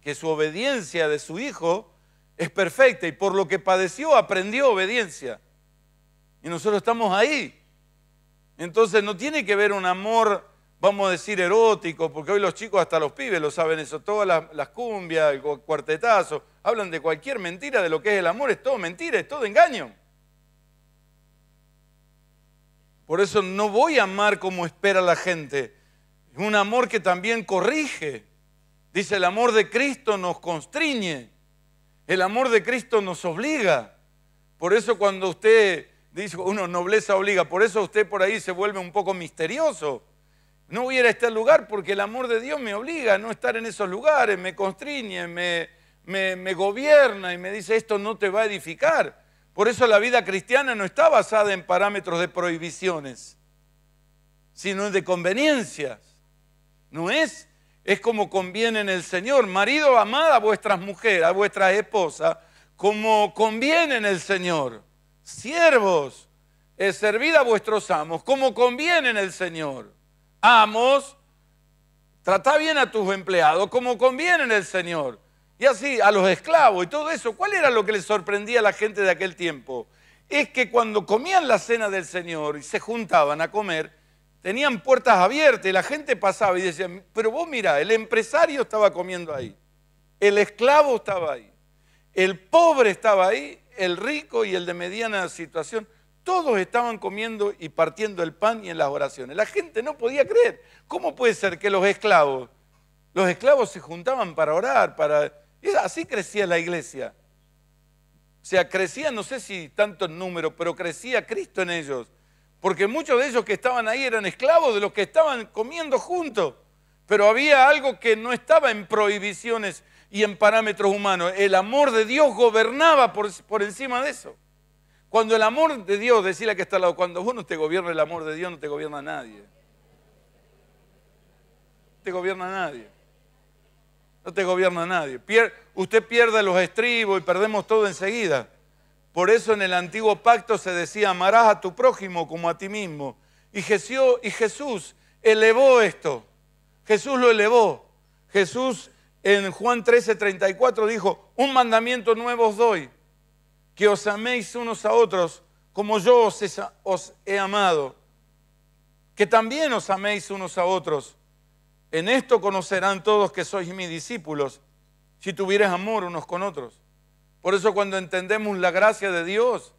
que su obediencia de su Hijo es perfecta y por lo que padeció aprendió obediencia. Y nosotros estamos ahí. Entonces no tiene que ver un amor, vamos a decir, erótico, porque hoy los chicos, hasta los pibes, lo saben eso, todas las, las cumbias, el cuartetazo, hablan de cualquier mentira, de lo que es el amor, es todo mentira, es todo engaño. Por eso no voy a amar como espera la gente. un amor que también corrige. Dice, el amor de Cristo nos constriñe. El amor de Cristo nos obliga. Por eso cuando usted dice, uno, nobleza obliga, por eso usted por ahí se vuelve un poco misterioso. No voy a ir a este lugar porque el amor de Dios me obliga a no estar en esos lugares, me constriñe, me, me gobierna y me dice, esto no te va a edificar. Por eso la vida cristiana no está basada en parámetros de prohibiciones, sino de conveniencias. No es, es como conviene en el Señor. Marido, amada a vuestras mujeres, a vuestras esposas, como conviene en el Señor. Siervos, es eh, servid a vuestros amos, como conviene en el Señor. Amos, trata bien a tus empleados, como conviene en el Señor y así a los esclavos y todo eso. ¿Cuál era lo que les sorprendía a la gente de aquel tiempo? Es que cuando comían la cena del Señor y se juntaban a comer, tenían puertas abiertas y la gente pasaba y decía, pero vos mira, el empresario estaba comiendo ahí, el esclavo estaba ahí, el pobre estaba ahí, el rico y el de mediana situación, todos estaban comiendo y partiendo el pan y en las oraciones. La gente no podía creer, ¿cómo puede ser que los esclavos, los esclavos se juntaban para orar, para y así crecía la iglesia. O sea, crecía, no sé si tanto en número, pero crecía Cristo en ellos. Porque muchos de ellos que estaban ahí eran esclavos de los que estaban comiendo juntos. Pero había algo que no estaba en prohibiciones y en parámetros humanos. El amor de Dios gobernaba por, por encima de eso. Cuando el amor de Dios, decirle que está al lado, cuando uno te gobierna el amor de Dios, no te gobierna nadie. No te gobierna nadie. No te gobierna nadie. usted pierde los estribos y perdemos todo enseguida. Por eso en el antiguo pacto se decía, amarás a tu prójimo como a ti mismo. Y Jesús, y Jesús elevó esto. Jesús lo elevó. Jesús en Juan 13, 34 dijo, un mandamiento nuevo os doy, que os améis unos a otros como yo os he amado. Que también os améis unos a otros. En esto conocerán todos que sois mis discípulos, si tuvieres amor unos con otros. Por eso cuando entendemos la gracia de Dios,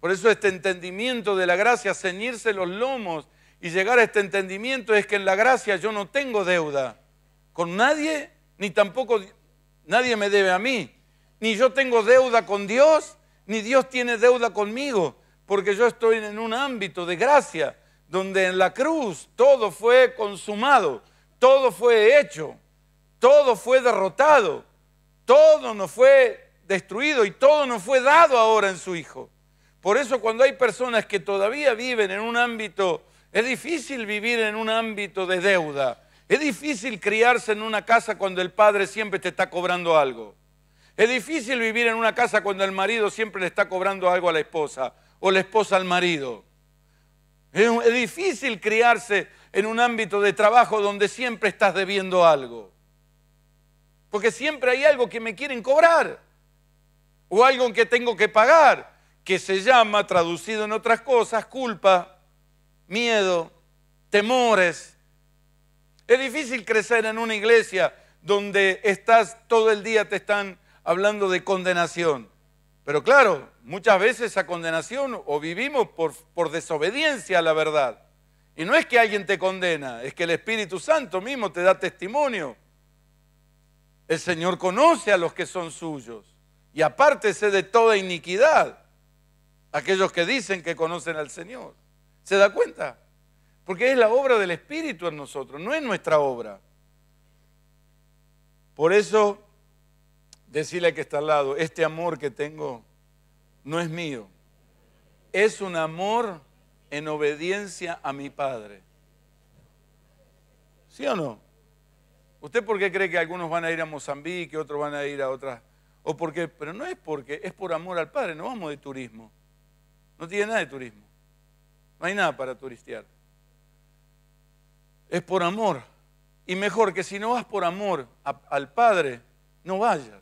por eso este entendimiento de la gracia, ceñirse los lomos y llegar a este entendimiento es que en la gracia yo no tengo deuda con nadie, ni tampoco nadie me debe a mí. Ni yo tengo deuda con Dios, ni Dios tiene deuda conmigo, porque yo estoy en un ámbito de gracia donde en la cruz todo fue consumado, todo fue hecho, todo fue derrotado, todo nos fue destruido y todo nos fue dado ahora en su Hijo. Por eso cuando hay personas que todavía viven en un ámbito, es difícil vivir en un ámbito de deuda, es difícil criarse en una casa cuando el padre siempre te está cobrando algo. Es difícil vivir en una casa cuando el marido siempre le está cobrando algo a la esposa o la esposa al marido. Es difícil criarse en un ámbito de trabajo donde siempre estás debiendo algo. Porque siempre hay algo que me quieren cobrar o algo que tengo que pagar, que se llama, traducido en otras cosas, culpa, miedo, temores. Es difícil crecer en una iglesia donde estás todo el día te están hablando de condenación. Pero claro, muchas veces esa condenación o vivimos por, desobediencia a la verdad. Y no es que alguien te condena, es que el Espíritu Santo mismo te da testimonio. El Señor conoce a los que son suyos y apártese de toda iniquidad. Aquellos que dicen que conocen al Señor. ¿Se da cuenta? Porque es la obra del Espíritu en nosotros, no es nuestra obra. Por eso Decirle que está al lado, este amor que tengo no es mío. Es un amor en obediencia a mi Padre. ¿Sí o no? ¿Usted por qué cree que algunos van a ir a Mozambique, otros van a ir a otras? ¿O por Pero no es porque, es por amor al Padre, no vamos de turismo. No tiene nada de turismo. No hay nada para turistear. Es por amor. Y mejor que si no vas por amor al Padre, no vayas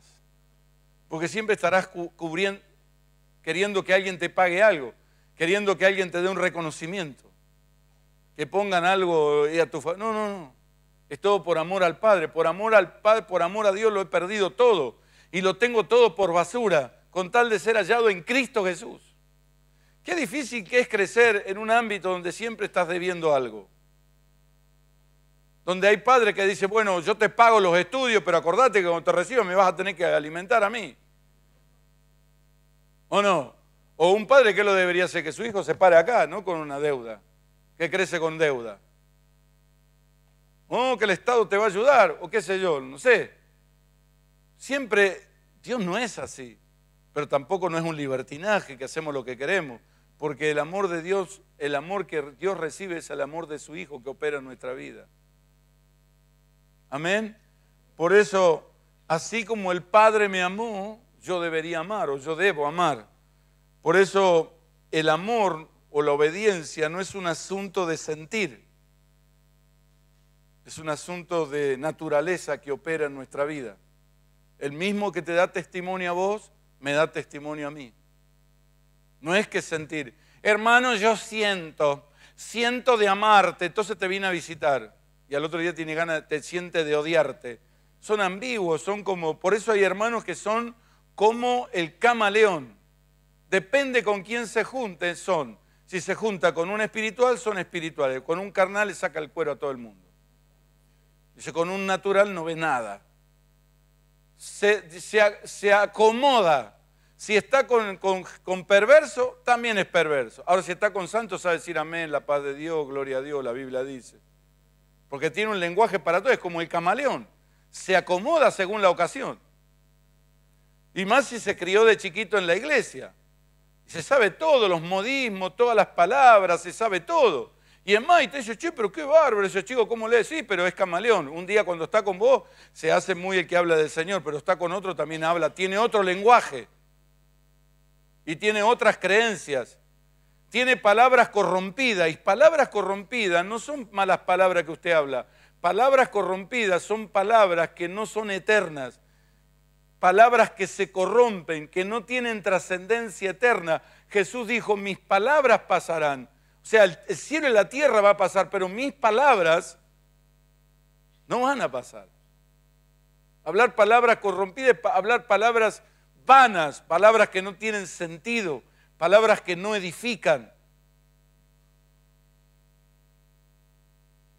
porque siempre estarás cubriendo, queriendo que alguien te pague algo, queriendo que alguien te dé un reconocimiento, que pongan algo a tu favor. No, no, no. Es todo por amor al Padre, por amor al Padre, por amor a Dios lo he perdido todo y lo tengo todo por basura, con tal de ser hallado en Cristo Jesús. Qué difícil que es crecer en un ámbito donde siempre estás debiendo algo donde hay padres que dicen, bueno, yo te pago los estudios, pero acordate que cuando te recibas me vas a tener que alimentar a mí. ¿O no? O un padre que lo debería hacer, que su hijo se pare acá, no con una deuda, que crece con deuda. O oh, que el Estado te va a ayudar, o qué sé yo, no sé. Siempre Dios no es así, pero tampoco no es un libertinaje que hacemos lo que queremos, porque el amor de Dios, el amor que Dios recibe es el amor de su Hijo que opera en nuestra vida. Amén. Por eso, así como el Padre me amó, yo debería amar o yo debo amar. Por eso el amor o la obediencia no es un asunto de sentir, es un asunto de naturaleza que opera en nuestra vida. El mismo que te da testimonio a vos, me da testimonio a mí. No es que sentir, hermano, yo siento, siento de amarte, entonces te vine a visitar y al otro día tiene ganas, te siente de odiarte. Son ambiguos, son como, por eso hay hermanos que son como el camaleón. Depende con quién se junten, son. Si se junta con un espiritual, son espirituales. Con un carnal le saca el cuero a todo el mundo. Dice, con un natural no ve nada. Se, se, acomoda. Si está con, con, con, perverso, también es perverso. Ahora, si está con santo, sabe decir amén, la paz de Dios, gloria a Dios, la Biblia dice porque tiene un lenguaje para todo, es como el camaleón, se acomoda según la ocasión. Y más si se crió de chiquito en la iglesia. Se sabe todo, los modismos, todas las palabras, se sabe todo. Y en más, y te dice, che, pero qué bárbaro ese chico, ¿cómo le decís? pero es camaleón. Un día cuando está con vos, se hace muy el que habla del Señor, pero está con otro, también habla, tiene otro lenguaje. Y tiene otras creencias tiene palabras corrompidas y palabras corrompidas no son malas palabras que usted habla. Palabras corrompidas son palabras que no son eternas, palabras que se corrompen, que no tienen trascendencia eterna. Jesús dijo, mis palabras pasarán. O sea, el cielo y la tierra va a pasar, pero mis palabras no van a pasar. Hablar palabras corrompidas, hablar palabras vanas, palabras que no tienen sentido palabras que no edifican.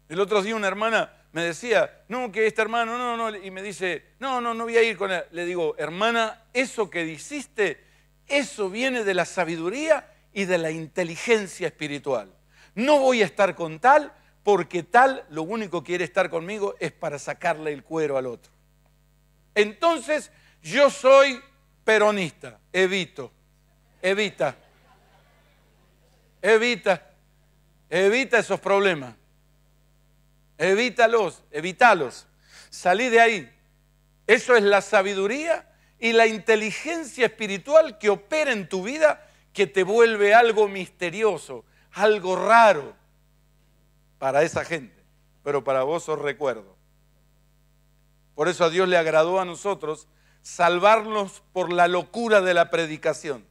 El otro día una hermana me decía, no, que este hermano, no, no, y me dice, no, no, no voy a ir con él. Le digo, hermana, eso que dijiste, eso viene de la sabiduría y de la inteligencia espiritual. No voy a estar con tal porque tal lo único que quiere estar conmigo es para sacarle el cuero al otro. Entonces, yo soy peronista, evito evita. Evita. Evita esos problemas. Evítalos, evítalos. Salí de ahí. Eso es la sabiduría y la inteligencia espiritual que opera en tu vida que te vuelve algo misterioso, algo raro para esa gente, pero para vos os recuerdo. Por eso a Dios le agradó a nosotros salvarnos por la locura de la predicación.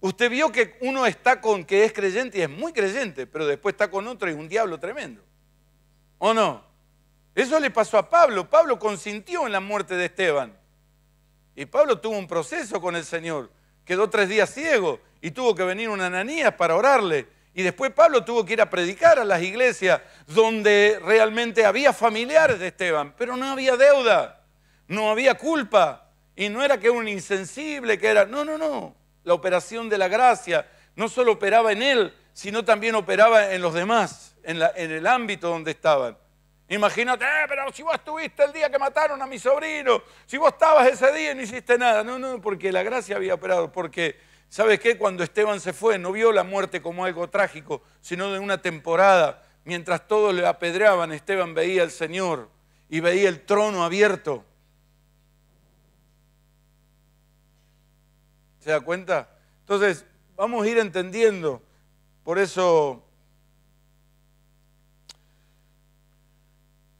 Usted vio que uno está con que es creyente y es muy creyente, pero después está con otro y un diablo tremendo. ¿O no? Eso le pasó a Pablo. Pablo consintió en la muerte de Esteban. Y Pablo tuvo un proceso con el Señor. Quedó tres días ciego y tuvo que venir una Ananías para orarle. Y después Pablo tuvo que ir a predicar a las iglesias donde realmente había familiares de Esteban, pero no había deuda, no había culpa. Y no era que un insensible, que era... No, no, no la operación de la gracia no solo operaba en él, sino también operaba en los demás, en, el ámbito donde estaban. Imagínate, eh, pero si vos estuviste el día que mataron a mi sobrino, si vos estabas ese día y no hiciste nada. No, no, porque la gracia había operado, porque, ¿sabes qué? Cuando Esteban se fue, no vio la muerte como algo trágico, sino de una temporada. Mientras todos le apedreaban, Esteban veía al Señor y veía el trono abierto ¿Se da cuenta? Entonces, vamos a ir entendiendo. Por eso,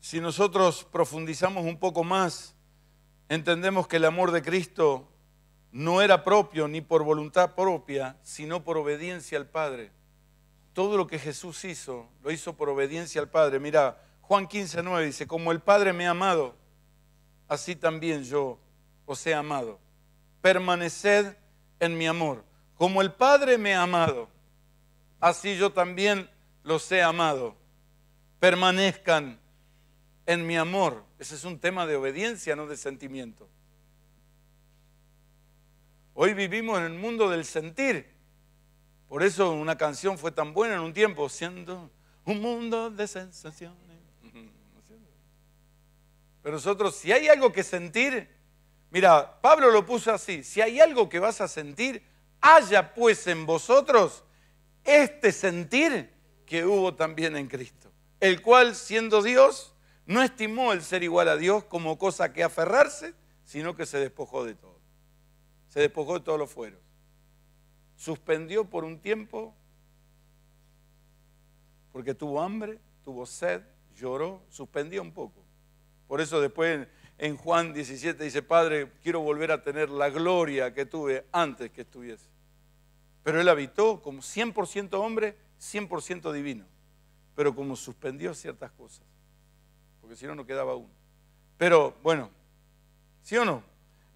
si nosotros profundizamos un poco más, entendemos que el amor de Cristo no era propio ni por voluntad propia, sino por obediencia al Padre. Todo lo que Jesús hizo, lo hizo por obediencia al Padre. Mira, Juan 15, dice, como el Padre me ha amado, así también yo os he amado. Permaneced en mi amor. Como el Padre me ha amado, así yo también los he amado. Permanezcan en mi amor. Ese es un tema de obediencia, no de sentimiento. Hoy vivimos en el mundo del sentir. Por eso una canción fue tan buena en un tiempo, siendo un mundo de sensaciones. Pero nosotros, si hay algo que sentir, Mira, Pablo lo puso así, si hay algo que vas a sentir, haya pues en vosotros este sentir que hubo también en Cristo, el cual siendo Dios, no estimó el ser igual a Dios como cosa que aferrarse, sino que se despojó de todo. Se despojó de todos los fueros. Suspendió por un tiempo porque tuvo hambre, tuvo sed, lloró, suspendió un poco. Por eso después en Juan 17 dice, Padre, quiero volver a tener la gloria que tuve antes que estuviese. Pero él habitó como 100% hombre, 100% divino, pero como suspendió ciertas cosas, porque si no, no quedaba uno. Pero bueno, ¿sí o no?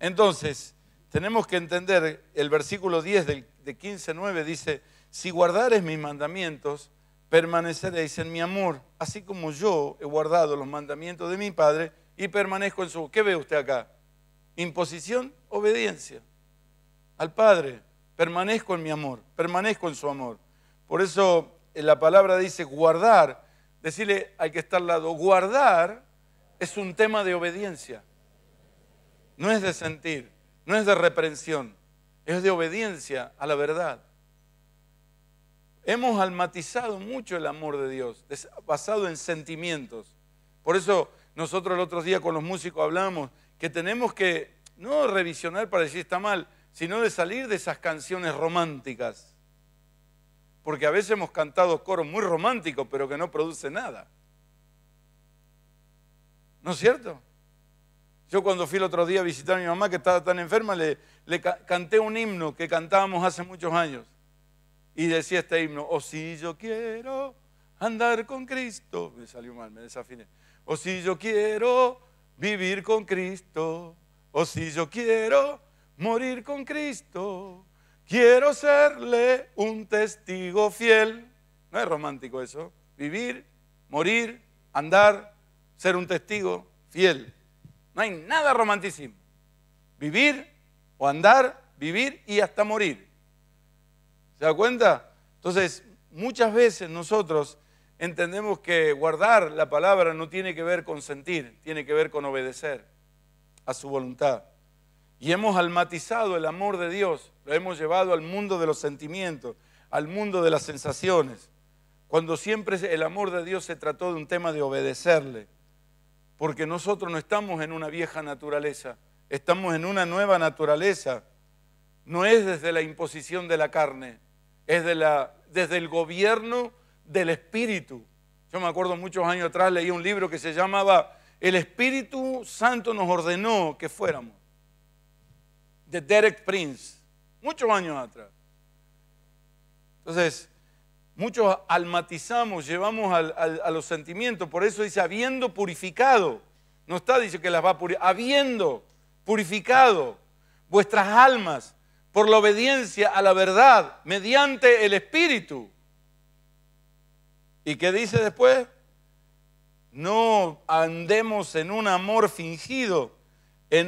Entonces, tenemos que entender, el versículo 10 del, de 15.9 dice, si guardares mis mandamientos, permaneceréis en mi amor, así como yo he guardado los mandamientos de mi Padre y permanezco en su... ¿Qué ve usted acá? Imposición, obediencia al Padre. Permanezco en mi amor, permanezco en su amor. Por eso eh, la palabra dice guardar, decirle hay que estar al lado, guardar es un tema de obediencia. No es de sentir, no es de reprensión, es de obediencia a la verdad. Hemos almatizado mucho el amor de Dios, basado en sentimientos. Por eso nosotros el otro día con los músicos hablamos que tenemos que no revisionar para decir está mal, sino de salir de esas canciones románticas. Porque a veces hemos cantado coros muy románticos, pero que no produce nada. ¿No es cierto? Yo cuando fui el otro día a visitar a mi mamá que estaba tan enferma, le, canté un himno que cantábamos hace muchos años. Y decía este himno, o oh, si yo quiero andar con Cristo. Me salió mal, me desafiné. O si yo quiero vivir con Cristo, o si yo quiero morir con Cristo, quiero serle un testigo fiel. No es romántico eso. Vivir, morir, andar, ser un testigo fiel. No hay nada romanticismo. Vivir o andar, vivir y hasta morir. ¿Se da cuenta? Entonces, muchas veces nosotros entendemos que guardar la palabra no tiene que ver con sentir, tiene que ver con obedecer a su voluntad. Y hemos almatizado el amor de Dios, lo hemos llevado al mundo de los sentimientos, al mundo de las sensaciones, cuando siempre el amor de Dios se trató de un tema de obedecerle, porque nosotros no estamos en una vieja naturaleza, estamos en una nueva naturaleza. No es desde la imposición de la carne, es de la, desde el gobierno del Espíritu. Yo me acuerdo muchos años atrás leí un libro que se llamaba El Espíritu Santo nos ordenó que fuéramos, de Derek Prince, muchos años atrás. Entonces, muchos almatizamos, llevamos a los sentimientos, por eso dice, habiendo purificado, no está, dice que las va a purificar, habiendo purificado vuestras almas por la obediencia a la verdad mediante el Espíritu. ¿Y qué dice después? No andemos en un amor fingido,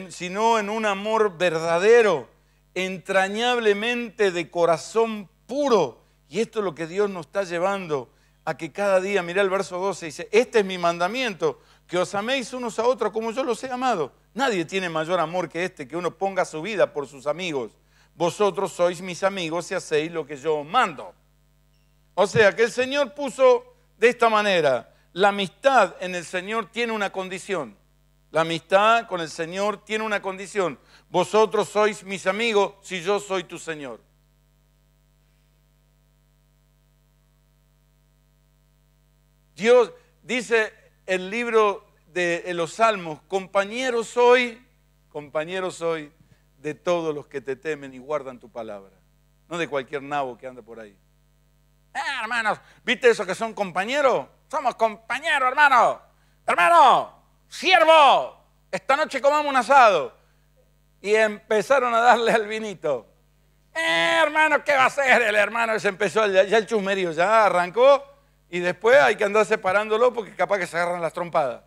sino en un amor verdadero, entrañablemente de corazón puro. Y esto es lo que Dios nos está llevando a que cada día, mira el verso 12, dice, este es mi mandamiento, que os améis unos a otros como yo los he amado. Nadie tiene mayor amor que este, que uno ponga su vida por sus amigos. Vosotros sois mis amigos y hacéis lo que yo mando. O sea que el Señor puso de esta manera, la amistad en el Señor tiene una condición. La amistad con el Señor tiene una condición. Vosotros sois mis amigos si yo soy tu Señor. Dios dice el libro de eh, los Salmos, compañero soy, compañero soy de todos los que te temen y guardan tu palabra, no de cualquier nabo que anda por ahí. Eh, hermanos, ¿viste eso que son compañeros? Somos compañeros, hermano. Hermano, siervo, esta noche comamos un asado. Y empezaron a darle al vinito. Eh, hermano, ¿qué va a hacer? El hermano se empezó, ya, el chusmerío ya arrancó. Y después hay que andar separándolo porque capaz que se agarran las trompadas.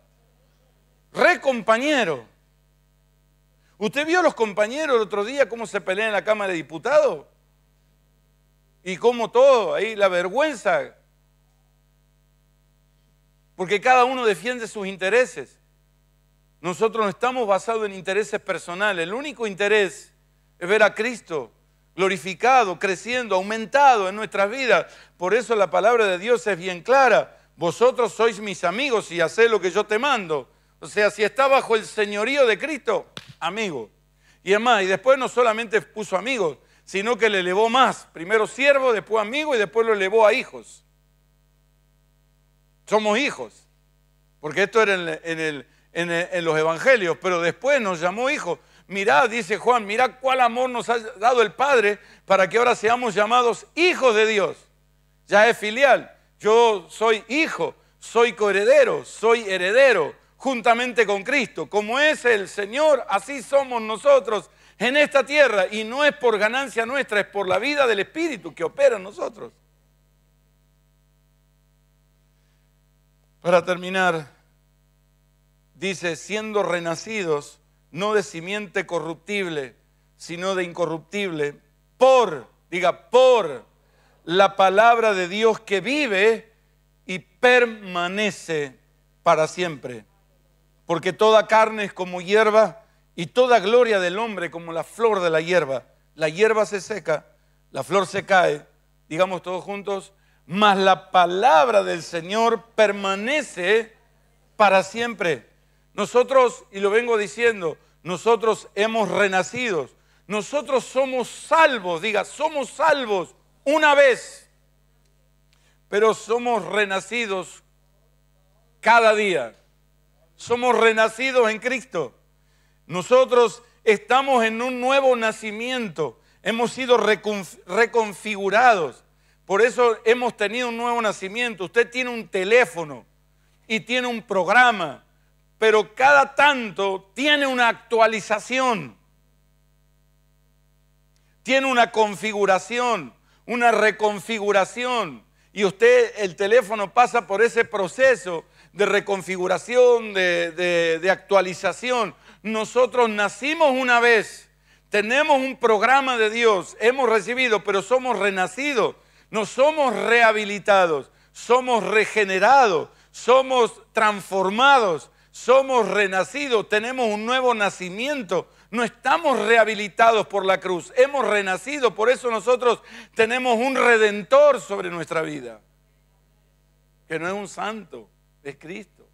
Re compañero. ¿Usted vio a los compañeros el otro día cómo se pelean en la Cámara de Diputados? Y como todo, ahí la vergüenza. Porque cada uno defiende sus intereses. Nosotros no estamos basados en intereses personales. El único interés es ver a Cristo glorificado, creciendo, aumentado en nuestras vidas. Por eso la palabra de Dios es bien clara. Vosotros sois mis amigos y hacéis lo que yo te mando. O sea, si está bajo el señorío de Cristo, amigo. Y además, y después no solamente puso amigos, sino que le elevó más. Primero siervo, después amigo y después lo elevó a hijos. Somos hijos, porque esto era en, los evangelios, pero después nos llamó hijos. Mirad, dice Juan, mirad cuál amor nos ha dado el Padre para que ahora seamos llamados hijos de Dios. Ya es filial. Yo soy hijo, soy coheredero, soy heredero juntamente con Cristo. Como es el Señor, así somos nosotros en esta tierra y no es por ganancia nuestra, es por la vida del Espíritu que opera en nosotros. Para terminar, dice, siendo renacidos, no de simiente corruptible, sino de incorruptible, por, diga, por la palabra de Dios que vive y permanece para siempre. Porque toda carne es como hierba y toda gloria del hombre como la flor de la hierba. La hierba se seca, la flor se cae, digamos todos juntos, mas la palabra del Señor permanece para siempre. Nosotros, y lo vengo diciendo, nosotros hemos renacido, nosotros somos salvos, diga, somos salvos una vez, pero somos renacidos cada día. Somos renacidos en Cristo. Nosotros estamos en un nuevo nacimiento, hemos sido reconfigurados. Por eso hemos tenido un nuevo nacimiento. Usted tiene un teléfono y tiene un programa, pero cada tanto tiene una actualización, tiene una configuración, una reconfiguración. Y usted, el teléfono pasa por ese proceso de reconfiguración, de, actualización nosotros nacimos una vez, tenemos un programa de Dios, hemos recibido, pero somos renacidos, no somos rehabilitados, somos regenerados, somos transformados, somos renacidos, tenemos un nuevo nacimiento. No estamos rehabilitados por la cruz, hemos renacido, por eso nosotros tenemos un redentor sobre nuestra vida, que no es un santo, es Cristo.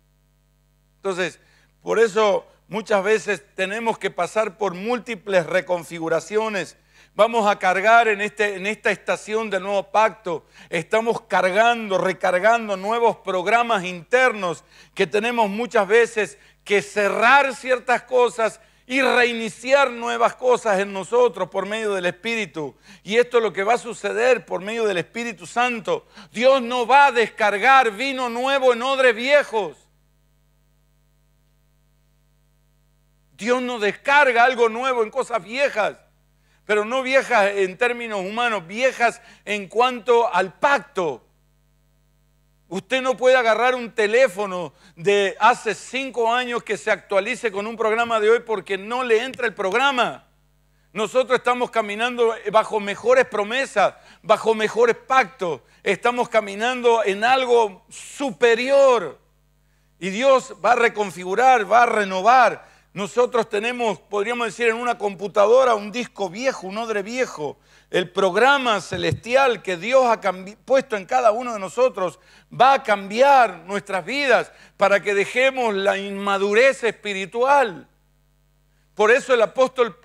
Entonces, por eso Muchas veces tenemos que pasar por múltiples reconfiguraciones. Vamos a cargar en, este, en esta estación del nuevo pacto. Estamos cargando, recargando nuevos programas internos que tenemos muchas veces que cerrar ciertas cosas y reiniciar nuevas cosas en nosotros por medio del Espíritu. Y esto es lo que va a suceder por medio del Espíritu Santo. Dios no va a descargar vino nuevo en odres viejos. Dios nos descarga algo nuevo en cosas viejas, pero no viejas en términos humanos, viejas en cuanto al pacto. Usted no puede agarrar un teléfono de hace cinco años que se actualice con un programa de hoy porque no le entra el programa. Nosotros estamos caminando bajo mejores promesas, bajo mejores pactos. Estamos caminando en algo superior. Y Dios va a reconfigurar, va a renovar, nosotros tenemos, podríamos decir, en una computadora un disco viejo, un odre viejo. El programa celestial que Dios ha puesto en cada uno de nosotros va a cambiar nuestras vidas para que dejemos la inmadurez espiritual. Por eso el apóstol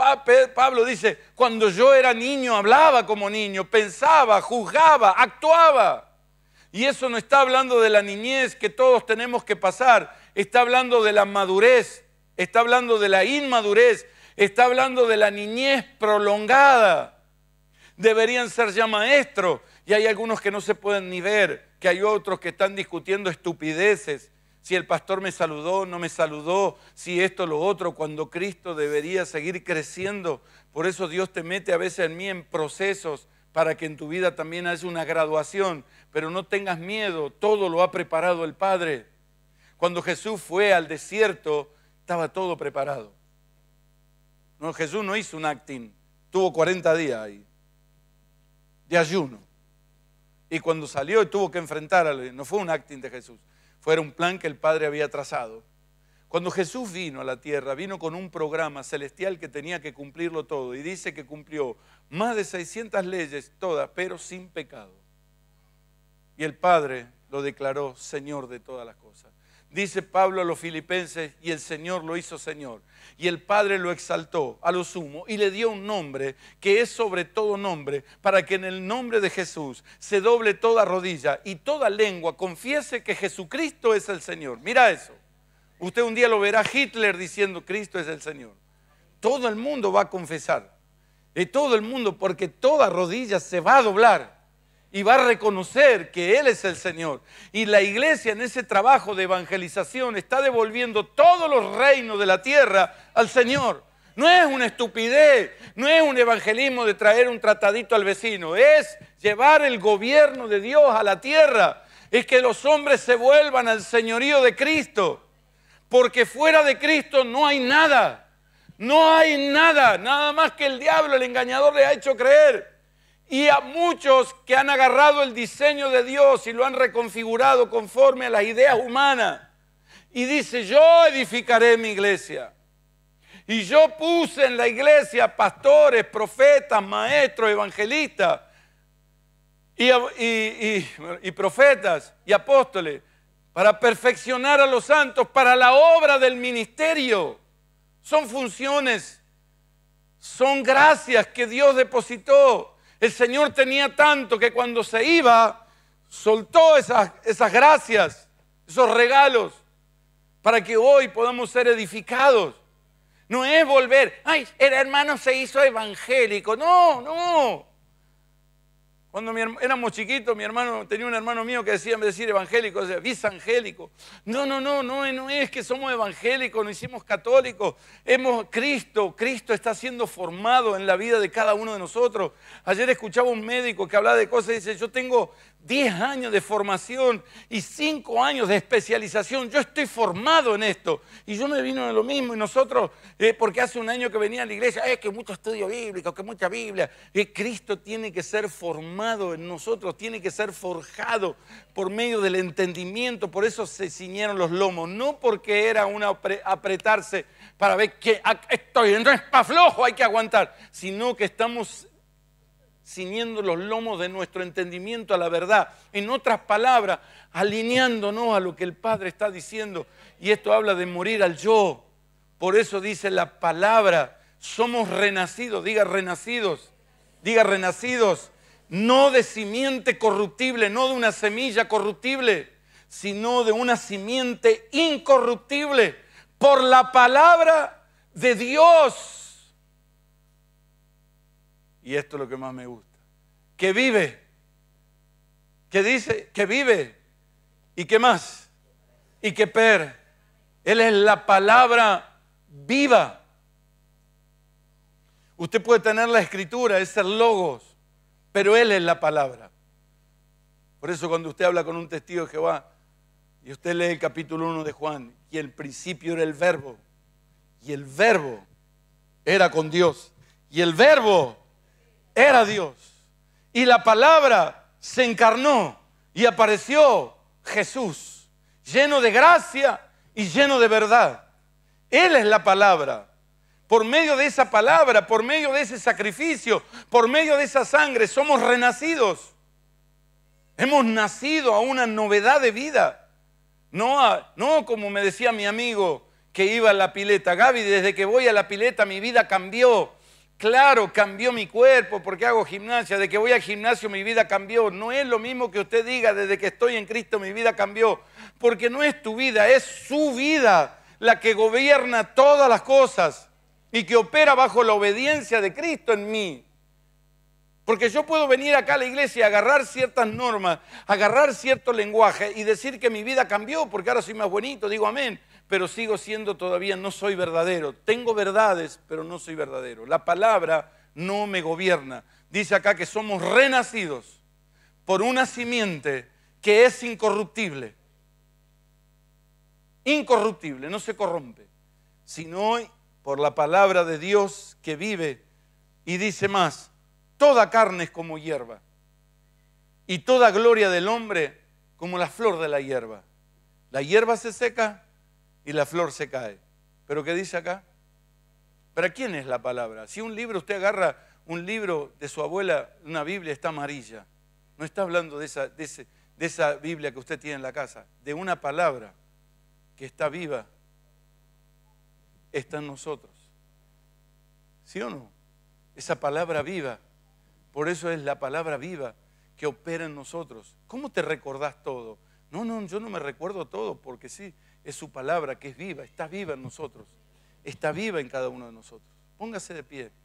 Pablo dice, cuando yo era niño hablaba como niño, pensaba, juzgaba, actuaba. Y eso no está hablando de la niñez que todos tenemos que pasar, está hablando de la madurez está hablando de la inmadurez, está hablando de la niñez prolongada. Deberían ser ya maestros y hay algunos que no se pueden ni ver, que hay otros que están discutiendo estupideces, si el pastor me saludó, no me saludó, si esto, lo otro, cuando Cristo debería seguir creciendo. Por eso Dios te mete a veces en mí en procesos para que en tu vida también haya una graduación, pero no tengas miedo, todo lo ha preparado el Padre. Cuando Jesús fue al desierto, estaba todo preparado. No, Jesús no hizo un acting, tuvo 40 días ahí de ayuno. Y cuando salió y tuvo que enfrentar a no fue un acting de Jesús, fue un plan que el Padre había trazado. Cuando Jesús vino a la tierra, vino con un programa celestial que tenía que cumplirlo todo. Y dice que cumplió más de 600 leyes, todas, pero sin pecado. Y el Padre lo declaró Señor de todas las cosas dice Pablo a los filipenses, y el Señor lo hizo Señor. Y el Padre lo exaltó a lo sumo y le dio un nombre que es sobre todo nombre, para que en el nombre de Jesús se doble toda rodilla y toda lengua confiese que Jesucristo es el Señor. Mira eso. Usted un día lo verá Hitler diciendo Cristo es el Señor. Todo el mundo va a confesar. De todo el mundo, porque toda rodilla se va a doblar y va a reconocer que Él es el Señor. Y la iglesia en ese trabajo de evangelización está devolviendo todos los reinos de la tierra al Señor. No es una estupidez, no es un evangelismo de traer un tratadito al vecino, es llevar el gobierno de Dios a la tierra, es que los hombres se vuelvan al señorío de Cristo, porque fuera de Cristo no hay nada, no hay nada, nada más que el diablo, el engañador le ha hecho creer y a muchos que han agarrado el diseño de Dios y lo han reconfigurado conforme a las ideas humanas. Y dice, yo edificaré mi iglesia. Y yo puse en la iglesia pastores, profetas, maestros, evangelistas y, profetas y apóstoles para perfeccionar a los santos, para la obra del ministerio. Son funciones, son gracias que Dios depositó el Señor tenía tanto que cuando se iba, soltó esas, gracias, esos regalos, para que hoy podamos ser edificados. No es volver, ay, el hermano se hizo evangélico. No, no. Cuando éramos chiquitos, mi hermano, tenía un hermano mío que decía, en decir evangélico, decía, bisangélico. No, no, no, no, eh, no es que somos evangélicos, no hicimos católicos. Hemos, Cristo, Cristo está siendo formado en la vida de cada uno de nosotros. Ayer escuchaba un médico que hablaba de cosas y dice, yo tengo 10 años de formación y 5 años de especialización. Yo estoy formado en esto. Y yo me vino de lo mismo. Y nosotros, eh, porque hace un año que venía a la iglesia, es eh, que mucho estudio bíblico, que mucha Biblia. Que eh, Cristo tiene que ser formado en nosotros, tiene que ser forjado por medio del entendimiento. Por eso se ciñeron los lomos. No porque era una apretarse para ver que ah, estoy, no es para flojo, hay que aguantar. Sino que estamos ciñendo los lomos de nuestro entendimiento a la verdad. En otras palabras, alineándonos a lo que el Padre está diciendo. Y esto habla de morir al yo. Por eso dice la palabra, somos renacidos, diga renacidos, diga renacidos, no de simiente corruptible, no de una semilla corruptible, sino de una simiente incorruptible, por la palabra de Dios y esto es lo que más me gusta, que vive, que dice, que vive, y qué más, y que per, Él es la palabra viva. Usted puede tener la escritura, es el logos, pero Él es la palabra. Por eso cuando usted habla con un testigo de Jehová y usted lee el capítulo 1 de Juan y el principio era el verbo y el verbo era con Dios y el verbo era Dios. Y la palabra se encarnó y apareció Jesús, lleno de gracia y lleno de verdad. Él es la palabra. Por medio de esa palabra, por medio de ese sacrificio, por medio de esa sangre, somos renacidos. Hemos nacido a una novedad de vida. No, como me decía mi amigo que iba a la pileta. Gaby, desde que voy a la pileta mi vida cambió claro, cambió mi cuerpo porque hago gimnasia, de que voy al gimnasio mi vida cambió. No es lo mismo que usted diga, desde que estoy en Cristo mi vida cambió, porque no es tu vida, es su vida la que gobierna todas las cosas y que opera bajo la obediencia de Cristo en mí. Porque yo puedo venir acá a la iglesia y agarrar ciertas normas, agarrar cierto lenguaje y decir que mi vida cambió porque ahora soy más bonito, digo amén pero sigo siendo todavía, no soy verdadero. Tengo verdades, pero no soy verdadero. La palabra no me gobierna. Dice acá que somos renacidos por una simiente que es incorruptible. Incorruptible, no se corrompe, sino por la palabra de Dios que vive y dice más, toda carne es como hierba y toda gloria del hombre como la flor de la hierba. La hierba se seca y la flor se cae. ¿Pero qué dice acá? ¿Para quién es la palabra? Si un libro, usted agarra un libro de su abuela, una Biblia está amarilla. No está hablando de esa, de esa Biblia que usted tiene en la casa, de una palabra que está viva, está en nosotros. ¿Sí o no? Esa palabra viva. Por eso es la palabra viva que opera en nosotros. ¿Cómo te recordás todo? No, no, yo no me recuerdo todo porque sí, es su palabra que es viva, está viva en nosotros, está viva en cada uno de nosotros. Póngase de pie.